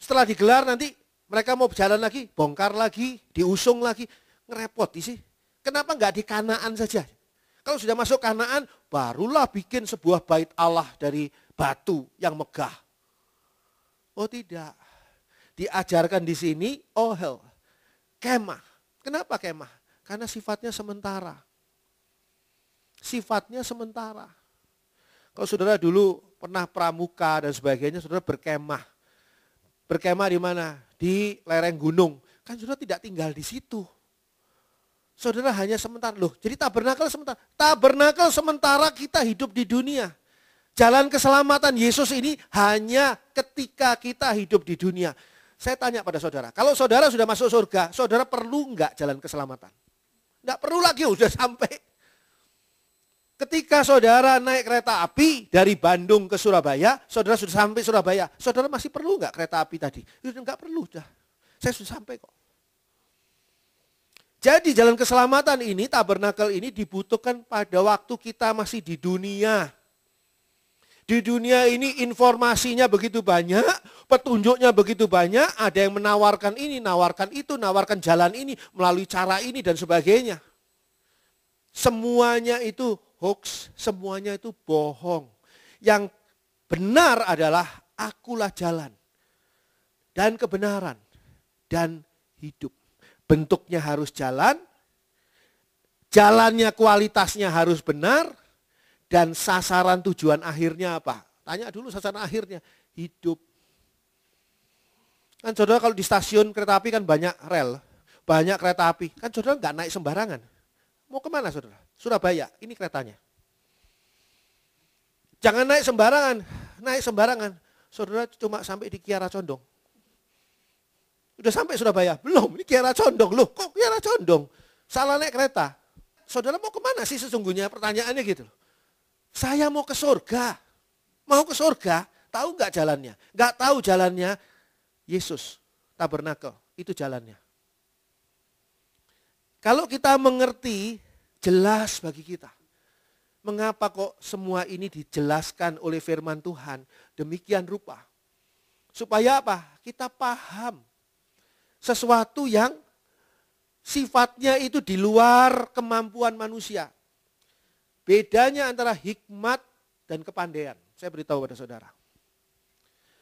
Setelah digelar nanti mereka mau berjalan lagi, bongkar lagi, diusung lagi. Ngerepot sih. Kenapa enggak di Kanaan saja? Kalau sudah masuk Kanaan, barulah bikin sebuah bait Allah dari batu yang megah. Oh tidak. Diajarkan di sini, oh hell, kemah. Kenapa kemah? Karena sifatnya sementara. Sifatnya sementara. Kalau saudara dulu pernah pramuka dan sebagainya, saudara berkemah. Berkemah di mana? Di lereng gunung. Kan saudara tidak tinggal di situ. Saudara hanya sementara. Loh, jadi tabernakel sementara. Tabernakel sementara kita hidup di dunia. Jalan keselamatan Yesus ini hanya ketika kita hidup di dunia. Saya tanya pada saudara, kalau saudara sudah masuk surga, saudara perlu enggak jalan keselamatan? Enggak perlu lagi, sudah sampai. Ketika saudara naik kereta api dari Bandung ke Surabaya, saudara sudah sampai Surabaya, saudara masih perlu enggak kereta api tadi? Enggak perlu, sudah. saya sudah sampai kok. Jadi jalan keselamatan ini, tabernakel ini dibutuhkan pada waktu kita masih di dunia. Di dunia ini informasinya begitu banyak, petunjuknya begitu banyak, ada yang menawarkan ini, nawarkan itu, nawarkan jalan ini, melalui cara ini dan sebagainya. Semuanya itu hoax, semuanya itu bohong. Yang benar adalah akulah jalan dan kebenaran dan hidup bentuknya harus jalan, jalannya kualitasnya harus benar, dan sasaran tujuan akhirnya apa? Tanya dulu sasaran akhirnya, hidup. Kan saudara kalau di stasiun kereta api kan banyak rel, banyak kereta api. Kan saudara nggak naik sembarangan. Mau kemana saudara? Surabaya, ini keretanya. Jangan naik sembarangan, naik sembarangan. Saudara cuma sampai di Kiara Condong. Sudah sampai Surabaya? Belum, ini Kiara Condong. Loh kok Kiara Condong? Salah naik kereta. Saudara mau kemana sih sesungguhnya? Pertanyaannya gitu Saya mau ke surga. Mau ke surga, tahu nggak jalannya? Nggak tahu jalannya, Yesus, tabernakel, itu jalannya. Kalau kita mengerti, jelas bagi kita. Mengapa kok semua ini dijelaskan oleh firman Tuhan demikian rupa? Supaya apa? Kita paham sesuatu yang sifatnya itu di luar kemampuan manusia. Bedanya antara hikmat dan kepandaian. Saya beritahu pada saudara.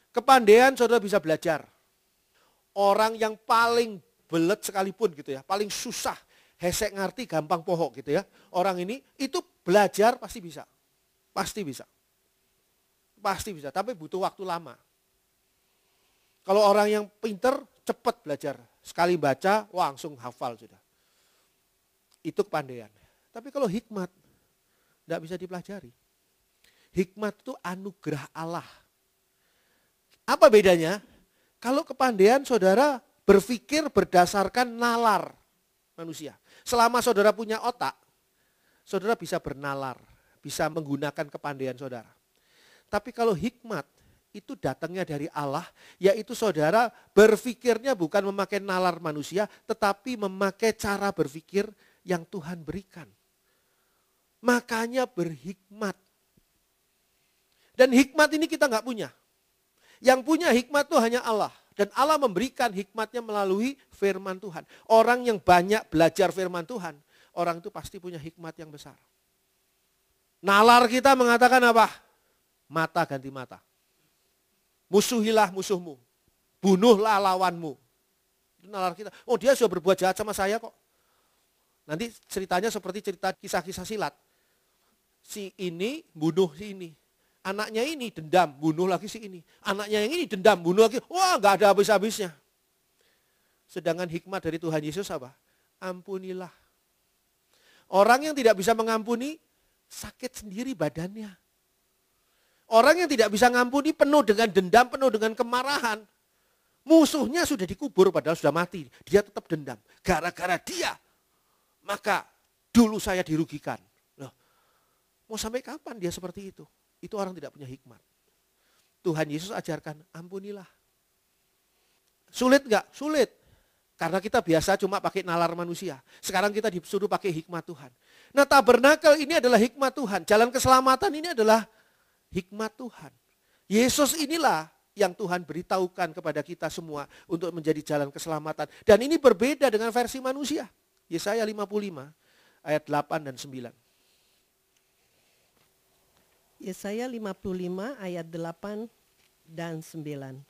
Kepandaian saudara bisa belajar. Orang yang paling belet sekalipun gitu ya, paling susah, hesek ngerti gampang pohok gitu ya. Orang ini itu belajar pasti bisa. Pasti bisa. Pasti bisa, tapi butuh waktu lama. Kalau orang yang pinter cepat belajar. Sekali baca, langsung hafal sudah. Itu kepandaian. Tapi kalau hikmat, tidak bisa dipelajari. Hikmat itu anugerah Allah. Apa bedanya? Kalau kepandaian saudara berpikir berdasarkan nalar manusia. Selama saudara punya otak, saudara bisa bernalar, bisa menggunakan kepandaian saudara. Tapi kalau hikmat, itu datangnya dari Allah, yaitu saudara berpikirnya bukan memakai nalar manusia, tetapi memakai cara berpikir yang Tuhan berikan. Makanya berhikmat. Dan hikmat ini kita nggak punya. Yang punya hikmat itu hanya Allah. Dan Allah memberikan hikmatnya melalui firman Tuhan. Orang yang banyak belajar firman Tuhan, orang itu pasti punya hikmat yang besar. Nalar kita mengatakan apa? Mata ganti mata. Musuhilah musuhmu. Bunuhlah lawanmu. Itu nalar kita. Oh dia sudah berbuat jahat sama saya kok. Nanti ceritanya seperti cerita kisah-kisah silat. Si ini bunuh si ini. Anaknya ini dendam, bunuh lagi si ini. Anaknya yang ini dendam, bunuh lagi. Wah, nggak ada habis-habisnya. Sedangkan hikmat dari Tuhan Yesus apa? Ampunilah. Orang yang tidak bisa mengampuni, sakit sendiri badannya. Orang yang tidak bisa ngampuni penuh dengan dendam, penuh dengan kemarahan. Musuhnya sudah dikubur padahal sudah mati. Dia tetap dendam. Gara-gara dia, maka dulu saya dirugikan. Loh, mau sampai kapan dia seperti itu? Itu orang tidak punya hikmat. Tuhan Yesus ajarkan, ampunilah. Sulit nggak? Sulit. Karena kita biasa cuma pakai nalar manusia. Sekarang kita disuruh pakai hikmat Tuhan. Nah tabernakel ini adalah hikmat Tuhan. Jalan keselamatan ini adalah hikmat Tuhan. Yesus inilah yang Tuhan beritahukan kepada kita semua untuk menjadi jalan keselamatan. Dan ini berbeda dengan versi manusia. Yesaya 55 ayat 8 dan 9. Yesaya 55 ayat 8 dan 9.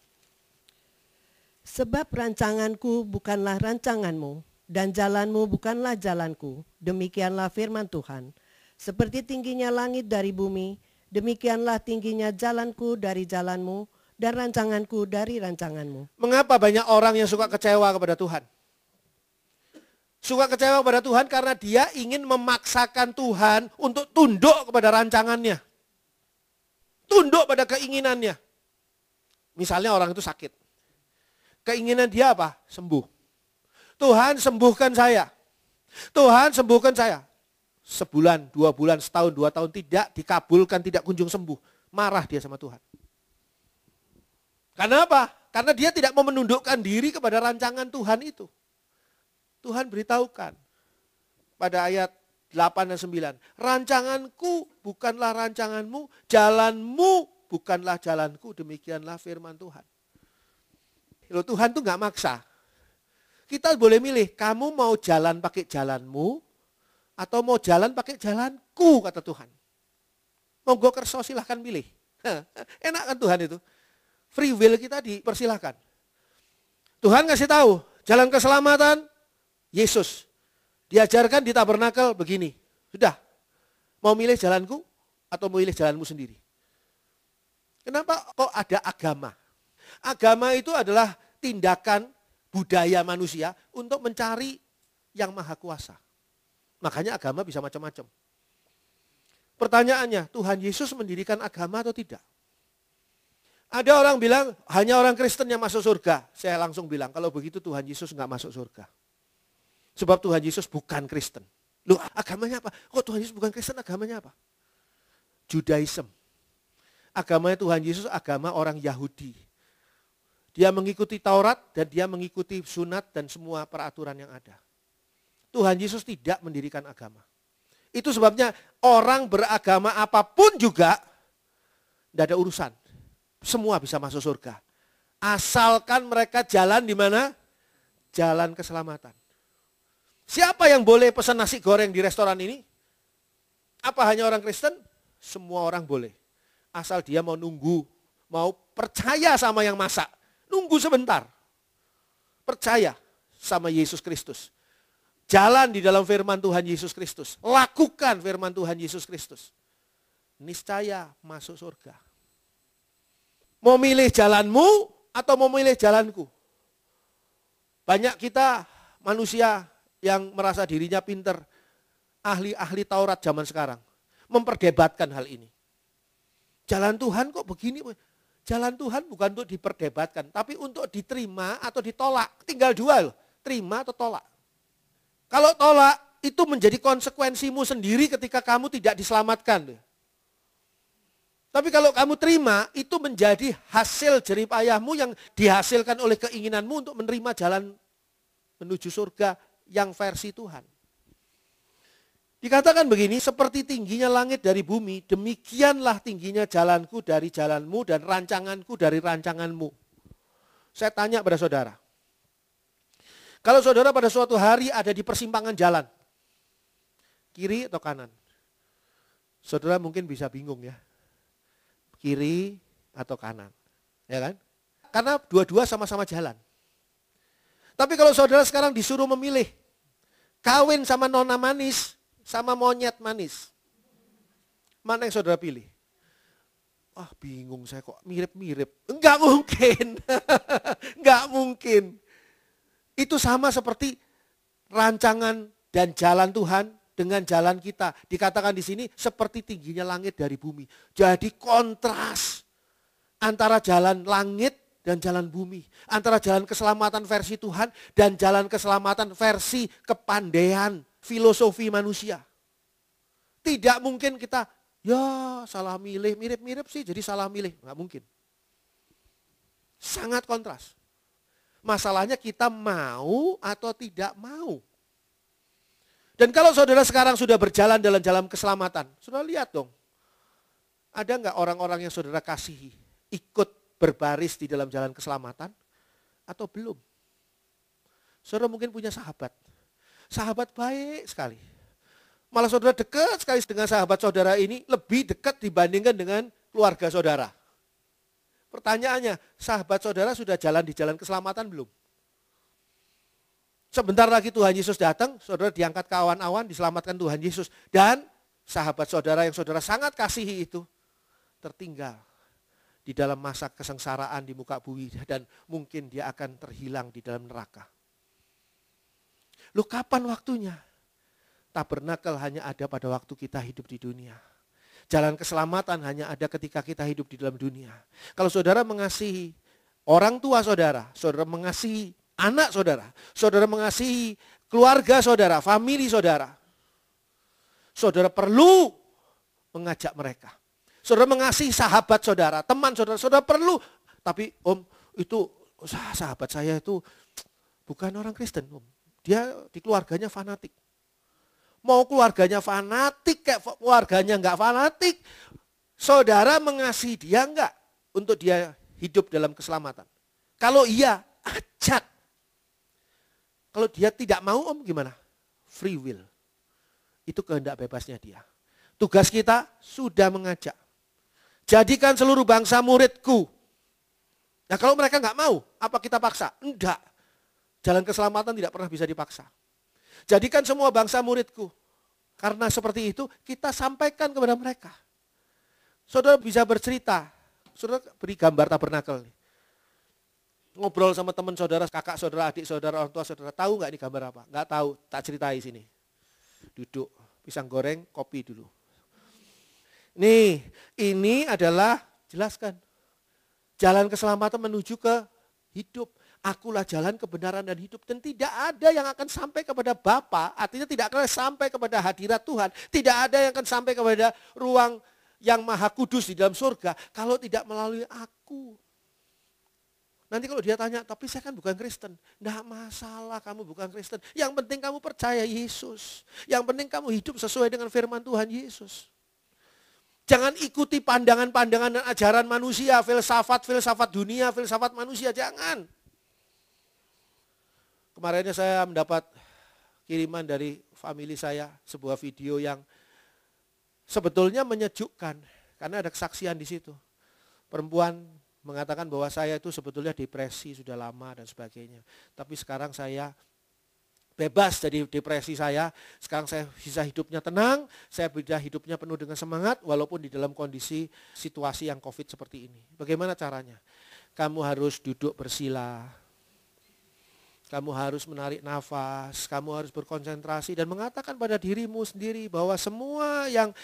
Sebab rancanganku bukanlah rancanganmu dan jalanmu bukanlah jalanku. Demikianlah firman Tuhan. Seperti tingginya langit dari bumi, Demikianlah tingginya jalanku dari jalanmu dan rancanganku dari rancanganmu. Mengapa banyak orang yang suka kecewa kepada Tuhan? Suka kecewa kepada Tuhan karena dia ingin memaksakan Tuhan untuk tunduk kepada rancangannya. Tunduk pada keinginannya. Misalnya orang itu sakit. Keinginan dia apa? Sembuh. Tuhan sembuhkan saya. Tuhan sembuhkan saya sebulan, dua bulan, setahun, dua tahun tidak dikabulkan, tidak kunjung sembuh. Marah dia sama Tuhan. Karena apa? Karena dia tidak mau menundukkan diri kepada rancangan Tuhan itu. Tuhan beritahukan pada ayat 8 dan 9. Rancanganku bukanlah rancanganmu, jalanmu bukanlah jalanku, demikianlah firman Tuhan. Loh, Tuhan tuh nggak maksa. Kita boleh milih, kamu mau jalan pakai jalanmu, atau mau jalan pakai jalanku, kata Tuhan. Monggo kerso silahkan pilih. Enak kan Tuhan itu? Free will kita dipersilahkan. Tuhan ngasih tahu, jalan keselamatan, Yesus. Diajarkan di tabernakel begini. Sudah, mau milih jalanku atau mau milih jalanmu sendiri? Kenapa kok ada agama? Agama itu adalah tindakan budaya manusia untuk mencari yang maha kuasa. Makanya agama bisa macam-macam. Pertanyaannya, Tuhan Yesus mendirikan agama atau tidak? Ada orang bilang, hanya orang Kristen yang masuk surga. Saya langsung bilang, kalau begitu Tuhan Yesus nggak masuk surga. Sebab Tuhan Yesus bukan Kristen. Loh, agamanya apa? Kok Tuhan Yesus bukan Kristen, agamanya apa? Judaism. Agamanya Tuhan Yesus agama orang Yahudi. Dia mengikuti Taurat dan dia mengikuti sunat dan semua peraturan yang ada. Tuhan Yesus tidak mendirikan agama. Itu sebabnya orang beragama apapun juga tidak ada urusan. Semua bisa masuk surga. Asalkan mereka jalan di mana? Jalan keselamatan. Siapa yang boleh pesan nasi goreng di restoran ini? Apa hanya orang Kristen? Semua orang boleh. Asal dia mau nunggu, mau percaya sama yang masak. Nunggu sebentar. Percaya sama Yesus Kristus. Jalan di dalam firman Tuhan Yesus Kristus. Lakukan firman Tuhan Yesus Kristus. Niscaya masuk surga. Mau milih jalanmu atau mau milih jalanku? Banyak kita manusia yang merasa dirinya pinter. Ahli-ahli Taurat zaman sekarang. Memperdebatkan hal ini. Jalan Tuhan kok begini? Jalan Tuhan bukan untuk diperdebatkan, tapi untuk diterima atau ditolak. Tinggal dua loh, terima atau tolak. Kalau tolak, itu menjadi konsekuensimu sendiri ketika kamu tidak diselamatkan. Tapi kalau kamu terima, itu menjadi hasil jerih payahmu yang dihasilkan oleh keinginanmu untuk menerima jalan menuju surga yang versi Tuhan. Dikatakan begini, seperti tingginya langit dari bumi, demikianlah tingginya jalanku dari jalanmu dan rancanganku dari rancanganmu. Saya tanya pada saudara, kalau saudara pada suatu hari ada di persimpangan jalan, kiri atau kanan, saudara mungkin bisa bingung ya, kiri atau kanan, ya kan? Karena dua-dua sama-sama jalan. Tapi kalau saudara sekarang disuruh memilih, kawin sama nona manis, sama monyet manis, mana yang saudara pilih? Ah bingung saya kok mirip-mirip. Enggak mungkin. Enggak mungkin. Itu sama seperti rancangan dan jalan Tuhan dengan jalan kita. Dikatakan di sini seperti tingginya langit dari bumi. Jadi kontras antara jalan langit dan jalan bumi. Antara jalan keselamatan versi Tuhan dan jalan keselamatan versi kepandean filosofi manusia. Tidak mungkin kita, ya salah milih, mirip-mirip sih jadi salah milih. Nggak mungkin. Sangat kontras. Masalahnya kita mau atau tidak mau. Dan kalau saudara sekarang sudah berjalan dalam jalan keselamatan, sudah lihat dong. Ada nggak orang-orang yang saudara kasihi ikut berbaris di dalam jalan keselamatan atau belum? Saudara mungkin punya sahabat. Sahabat baik sekali. Malah saudara dekat sekali dengan sahabat saudara ini lebih dekat dibandingkan dengan keluarga saudara. Pertanyaannya, sahabat saudara sudah jalan di jalan keselamatan belum? Sebentar lagi Tuhan Yesus datang, saudara diangkat ke awan-awan, diselamatkan Tuhan Yesus. Dan sahabat saudara yang saudara sangat kasihi itu tertinggal di dalam masa kesengsaraan di muka bumi dan mungkin dia akan terhilang di dalam neraka. Lu kapan waktunya? Tabernakel hanya ada pada waktu kita hidup di dunia. Jalan keselamatan hanya ada ketika kita hidup di dalam dunia. Kalau saudara mengasihi orang tua saudara, saudara mengasihi anak saudara, saudara mengasihi keluarga saudara, family saudara. Saudara perlu mengajak mereka. Saudara mengasihi sahabat saudara, teman saudara, saudara perlu. Tapi om itu sahabat saya itu bukan orang Kristen om. Dia di keluarganya fanatik Mau keluarganya fanatik, kayak keluarganya nggak fanatik. Saudara mengasihi dia nggak untuk dia hidup dalam keselamatan? Kalau iya, ajak. Kalau dia tidak mau om gimana? Free will. Itu kehendak bebasnya dia. Tugas kita sudah mengajak. Jadikan seluruh bangsa muridku. Nah kalau mereka nggak mau, apa kita paksa? Enggak. Jalan keselamatan tidak pernah bisa dipaksa. Jadikan semua bangsa muridku. Karena seperti itu kita sampaikan kepada mereka. Saudara bisa bercerita. Saudara beri gambar tabernakel Ngobrol sama teman saudara, kakak saudara, adik saudara, orang tua saudara. Tahu nggak ini gambar apa? Nggak tahu, tak ceritai sini. Duduk, pisang goreng, kopi dulu. Nih, ini adalah jelaskan. Jalan keselamatan menuju ke hidup akulah jalan kebenaran dan hidup. Dan tidak ada yang akan sampai kepada Bapa, artinya tidak akan sampai kepada hadirat Tuhan. Tidak ada yang akan sampai kepada ruang yang maha kudus di dalam surga kalau tidak melalui aku. Nanti kalau dia tanya, tapi saya kan bukan Kristen. Tidak masalah kamu bukan Kristen. Yang penting kamu percaya Yesus. Yang penting kamu hidup sesuai dengan firman Tuhan Yesus. Jangan ikuti pandangan-pandangan dan ajaran manusia, filsafat-filsafat dunia, filsafat manusia. Jangan. Kemarinnya saya mendapat kiriman dari family saya sebuah video yang sebetulnya menyejukkan karena ada kesaksian di situ. Perempuan mengatakan bahwa saya itu sebetulnya depresi sudah lama dan sebagainya. Tapi sekarang saya bebas dari depresi saya. Sekarang saya bisa hidupnya tenang, saya bisa hidupnya penuh dengan semangat walaupun di dalam kondisi situasi yang Covid seperti ini. Bagaimana caranya? Kamu harus duduk bersila, kamu harus menarik nafas, kamu harus berkonsentrasi dan mengatakan pada dirimu sendiri bahwa semua yang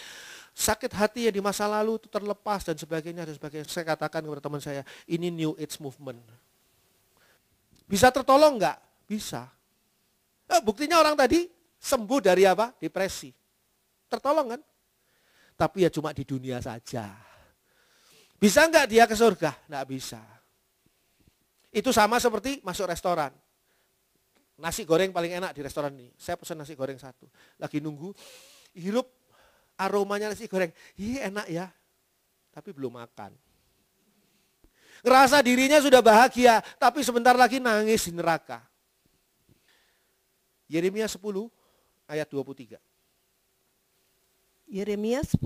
sakit hati ya di masa lalu itu terlepas dan sebagainya dan sebagainya. Saya katakan kepada teman saya, ini New Age Movement. Bisa tertolong enggak? Bisa. Eh, buktinya orang tadi sembuh dari apa? Depresi. Tertolong kan? Tapi ya cuma di dunia saja. Bisa enggak dia ke surga? Enggak bisa. Itu sama seperti masuk restoran. Nasi goreng paling enak di restoran ini. Saya pesan nasi goreng satu. Lagi nunggu, hirup aromanya nasi goreng. Ih enak ya, tapi belum makan. Ngerasa dirinya sudah bahagia, tapi sebentar lagi nangis di neraka. Yeremia 10 ayat 23. Yeremia 10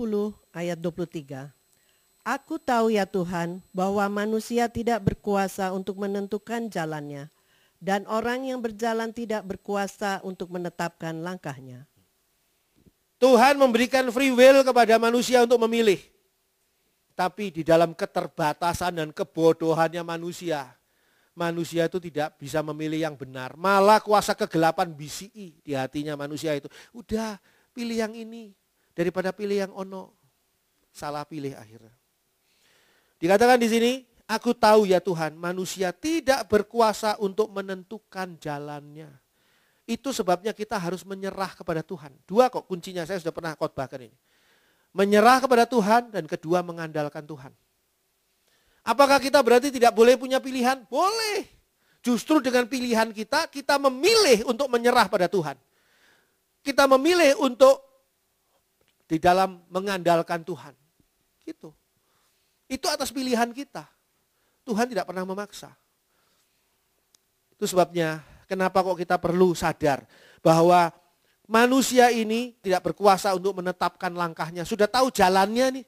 ayat 23. Aku tahu ya Tuhan bahwa manusia tidak berkuasa untuk menentukan jalannya dan orang yang berjalan tidak berkuasa untuk menetapkan langkahnya. Tuhan memberikan free will kepada manusia untuk memilih. Tapi di dalam keterbatasan dan kebodohannya manusia, manusia itu tidak bisa memilih yang benar. Malah kuasa kegelapan BCI di hatinya manusia itu. Udah pilih yang ini daripada pilih yang ono. Salah pilih akhirnya. Dikatakan di sini, Aku tahu ya Tuhan, manusia tidak berkuasa untuk menentukan jalannya. Itu sebabnya kita harus menyerah kepada Tuhan. Dua kok kuncinya, saya sudah pernah khotbahkan ini. Menyerah kepada Tuhan dan kedua mengandalkan Tuhan. Apakah kita berarti tidak boleh punya pilihan? Boleh. Justru dengan pilihan kita, kita memilih untuk menyerah pada Tuhan. Kita memilih untuk di dalam mengandalkan Tuhan. Gitu. Itu atas pilihan kita. Tuhan tidak pernah memaksa. Itu sebabnya kenapa kok kita perlu sadar bahwa manusia ini tidak berkuasa untuk menetapkan langkahnya. Sudah tahu jalannya nih.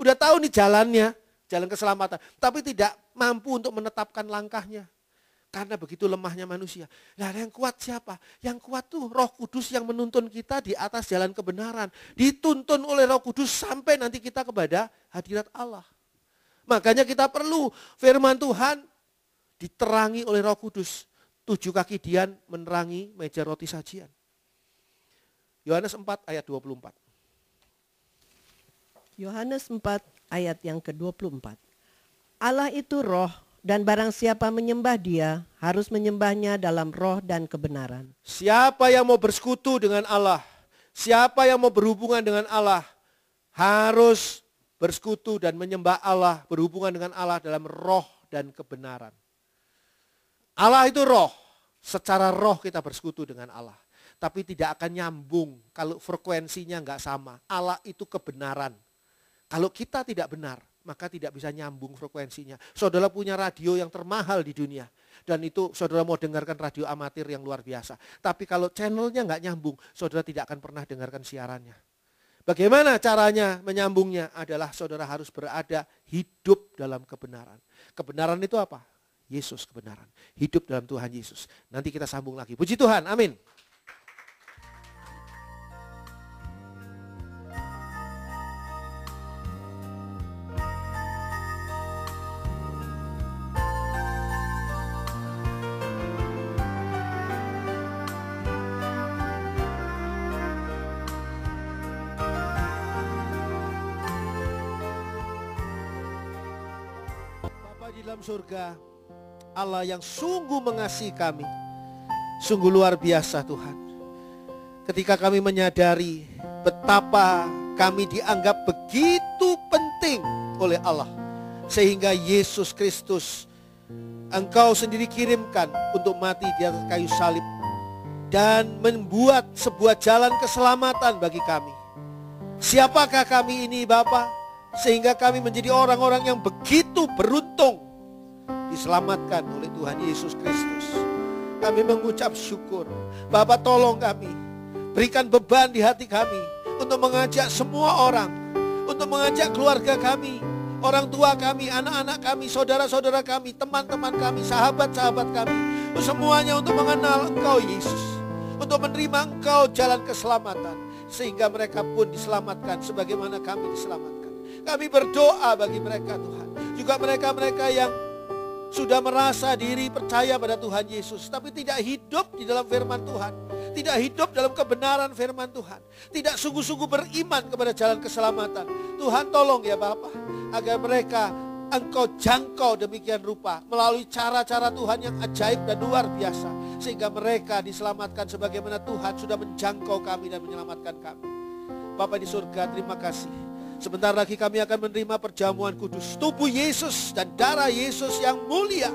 sudah tahu nih jalannya, jalan keselamatan. Tapi tidak mampu untuk menetapkan langkahnya. Karena begitu lemahnya manusia. Nah yang kuat siapa? Yang kuat tuh roh kudus yang menuntun kita di atas jalan kebenaran. Dituntun oleh roh kudus sampai nanti kita kepada hadirat Allah. Makanya kita perlu firman Tuhan diterangi oleh roh kudus. Tujuh kaki dian menerangi meja roti sajian. Yohanes 4 ayat 24. Yohanes 4 ayat yang ke-24. Allah itu roh dan barang siapa menyembah dia harus menyembahnya dalam roh dan kebenaran. Siapa yang mau bersekutu dengan Allah, siapa yang mau berhubungan dengan Allah harus bersekutu dan menyembah Allah, berhubungan dengan Allah dalam roh dan kebenaran. Allah itu roh, secara roh kita bersekutu dengan Allah. Tapi tidak akan nyambung kalau frekuensinya nggak sama. Allah itu kebenaran. Kalau kita tidak benar, maka tidak bisa nyambung frekuensinya. Saudara punya radio yang termahal di dunia. Dan itu saudara mau dengarkan radio amatir yang luar biasa. Tapi kalau channelnya nggak nyambung, saudara tidak akan pernah dengarkan siarannya. Bagaimana caranya menyambungnya adalah saudara harus berada hidup dalam kebenaran. Kebenaran itu apa? Yesus kebenaran. Hidup dalam Tuhan Yesus. Nanti kita sambung lagi. Puji Tuhan. Amin. surga. Allah yang sungguh mengasihi kami. Sungguh luar biasa Tuhan. Ketika kami menyadari betapa kami dianggap begitu penting oleh Allah. Sehingga Yesus Kristus engkau sendiri kirimkan untuk mati di atas kayu salib. Dan membuat sebuah jalan keselamatan bagi kami. Siapakah kami ini Bapak? Sehingga kami menjadi orang-orang yang begitu beruntung diselamatkan oleh Tuhan Yesus Kristus. Kami mengucap syukur. Bapak tolong kami. Berikan beban di hati kami. Untuk mengajak semua orang. Untuk mengajak keluarga kami. Orang tua kami, anak-anak kami, saudara-saudara kami, teman-teman kami, sahabat-sahabat kami. Semuanya untuk mengenal Engkau Yesus. Untuk menerima Engkau jalan keselamatan. Sehingga mereka pun diselamatkan sebagaimana kami diselamatkan. Kami berdoa bagi mereka Tuhan. Juga mereka-mereka yang sudah merasa diri percaya pada Tuhan Yesus, tapi tidak hidup di dalam firman Tuhan, tidak hidup dalam kebenaran firman Tuhan, tidak sungguh-sungguh beriman kepada jalan keselamatan. Tuhan tolong ya Bapak, agar mereka engkau jangkau demikian rupa melalui cara-cara Tuhan yang ajaib dan luar biasa sehingga mereka diselamatkan sebagaimana Tuhan sudah menjangkau kami dan menyelamatkan kami. Bapak di surga, terima kasih Sebentar lagi kami akan menerima perjamuan kudus. Tubuh Yesus dan darah Yesus yang mulia.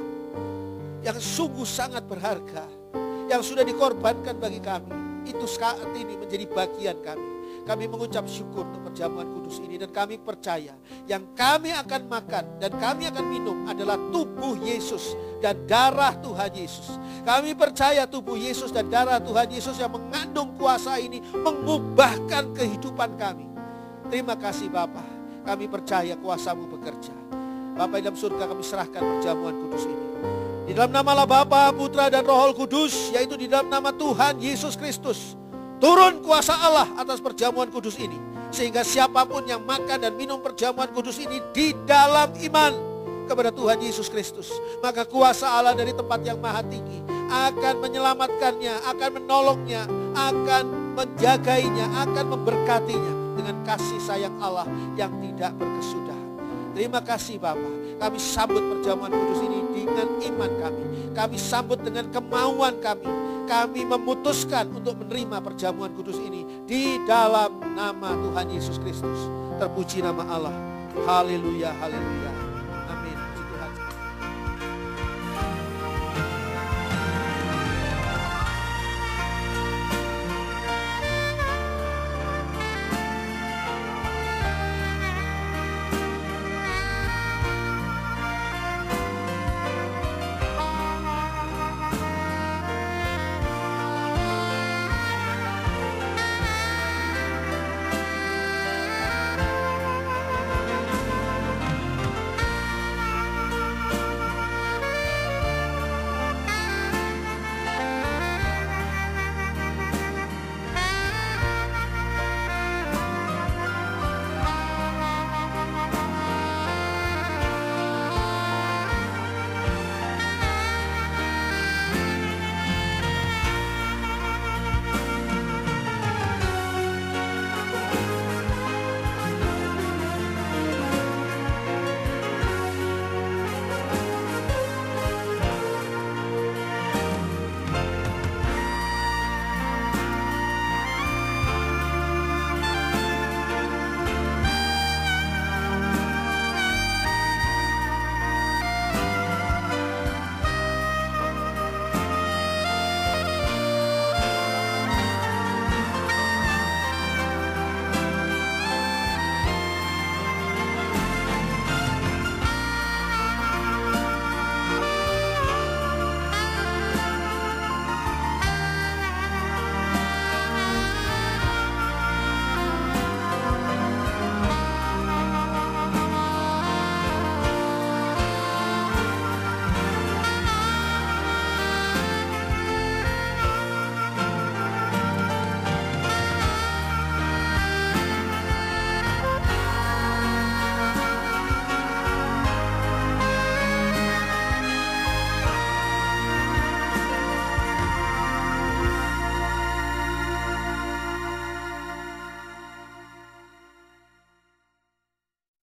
Yang sungguh sangat berharga. Yang sudah dikorbankan bagi kami. Itu saat ini menjadi bagian kami. Kami mengucap syukur untuk perjamuan kudus ini. Dan kami percaya yang kami akan makan dan kami akan minum adalah tubuh Yesus dan darah Tuhan Yesus. Kami percaya tubuh Yesus dan darah Tuhan Yesus yang mengandung kuasa ini mengubahkan kehidupan kami Terima kasih Bapa, Kami percaya kuasamu bekerja. Bapak dalam surga kami serahkan perjamuan kudus ini. Di dalam nama Allah Bapa, Putra dan Roh Kudus, yaitu di dalam nama Tuhan Yesus Kristus. Turun kuasa Allah atas perjamuan kudus ini. Sehingga siapapun yang makan dan minum perjamuan kudus ini di dalam iman kepada Tuhan Yesus Kristus. Maka kuasa Allah dari tempat yang maha tinggi akan menyelamatkannya, akan menolongnya, akan menjaganya, akan memberkatinya dengan kasih sayang Allah yang tidak berkesudahan. Terima kasih Bapak. Kami sambut perjamuan kudus ini dengan iman kami. Kami sambut dengan kemauan kami. Kami memutuskan untuk menerima perjamuan kudus ini di dalam nama Tuhan Yesus Kristus. Terpuji nama Allah. Haleluya, haleluya.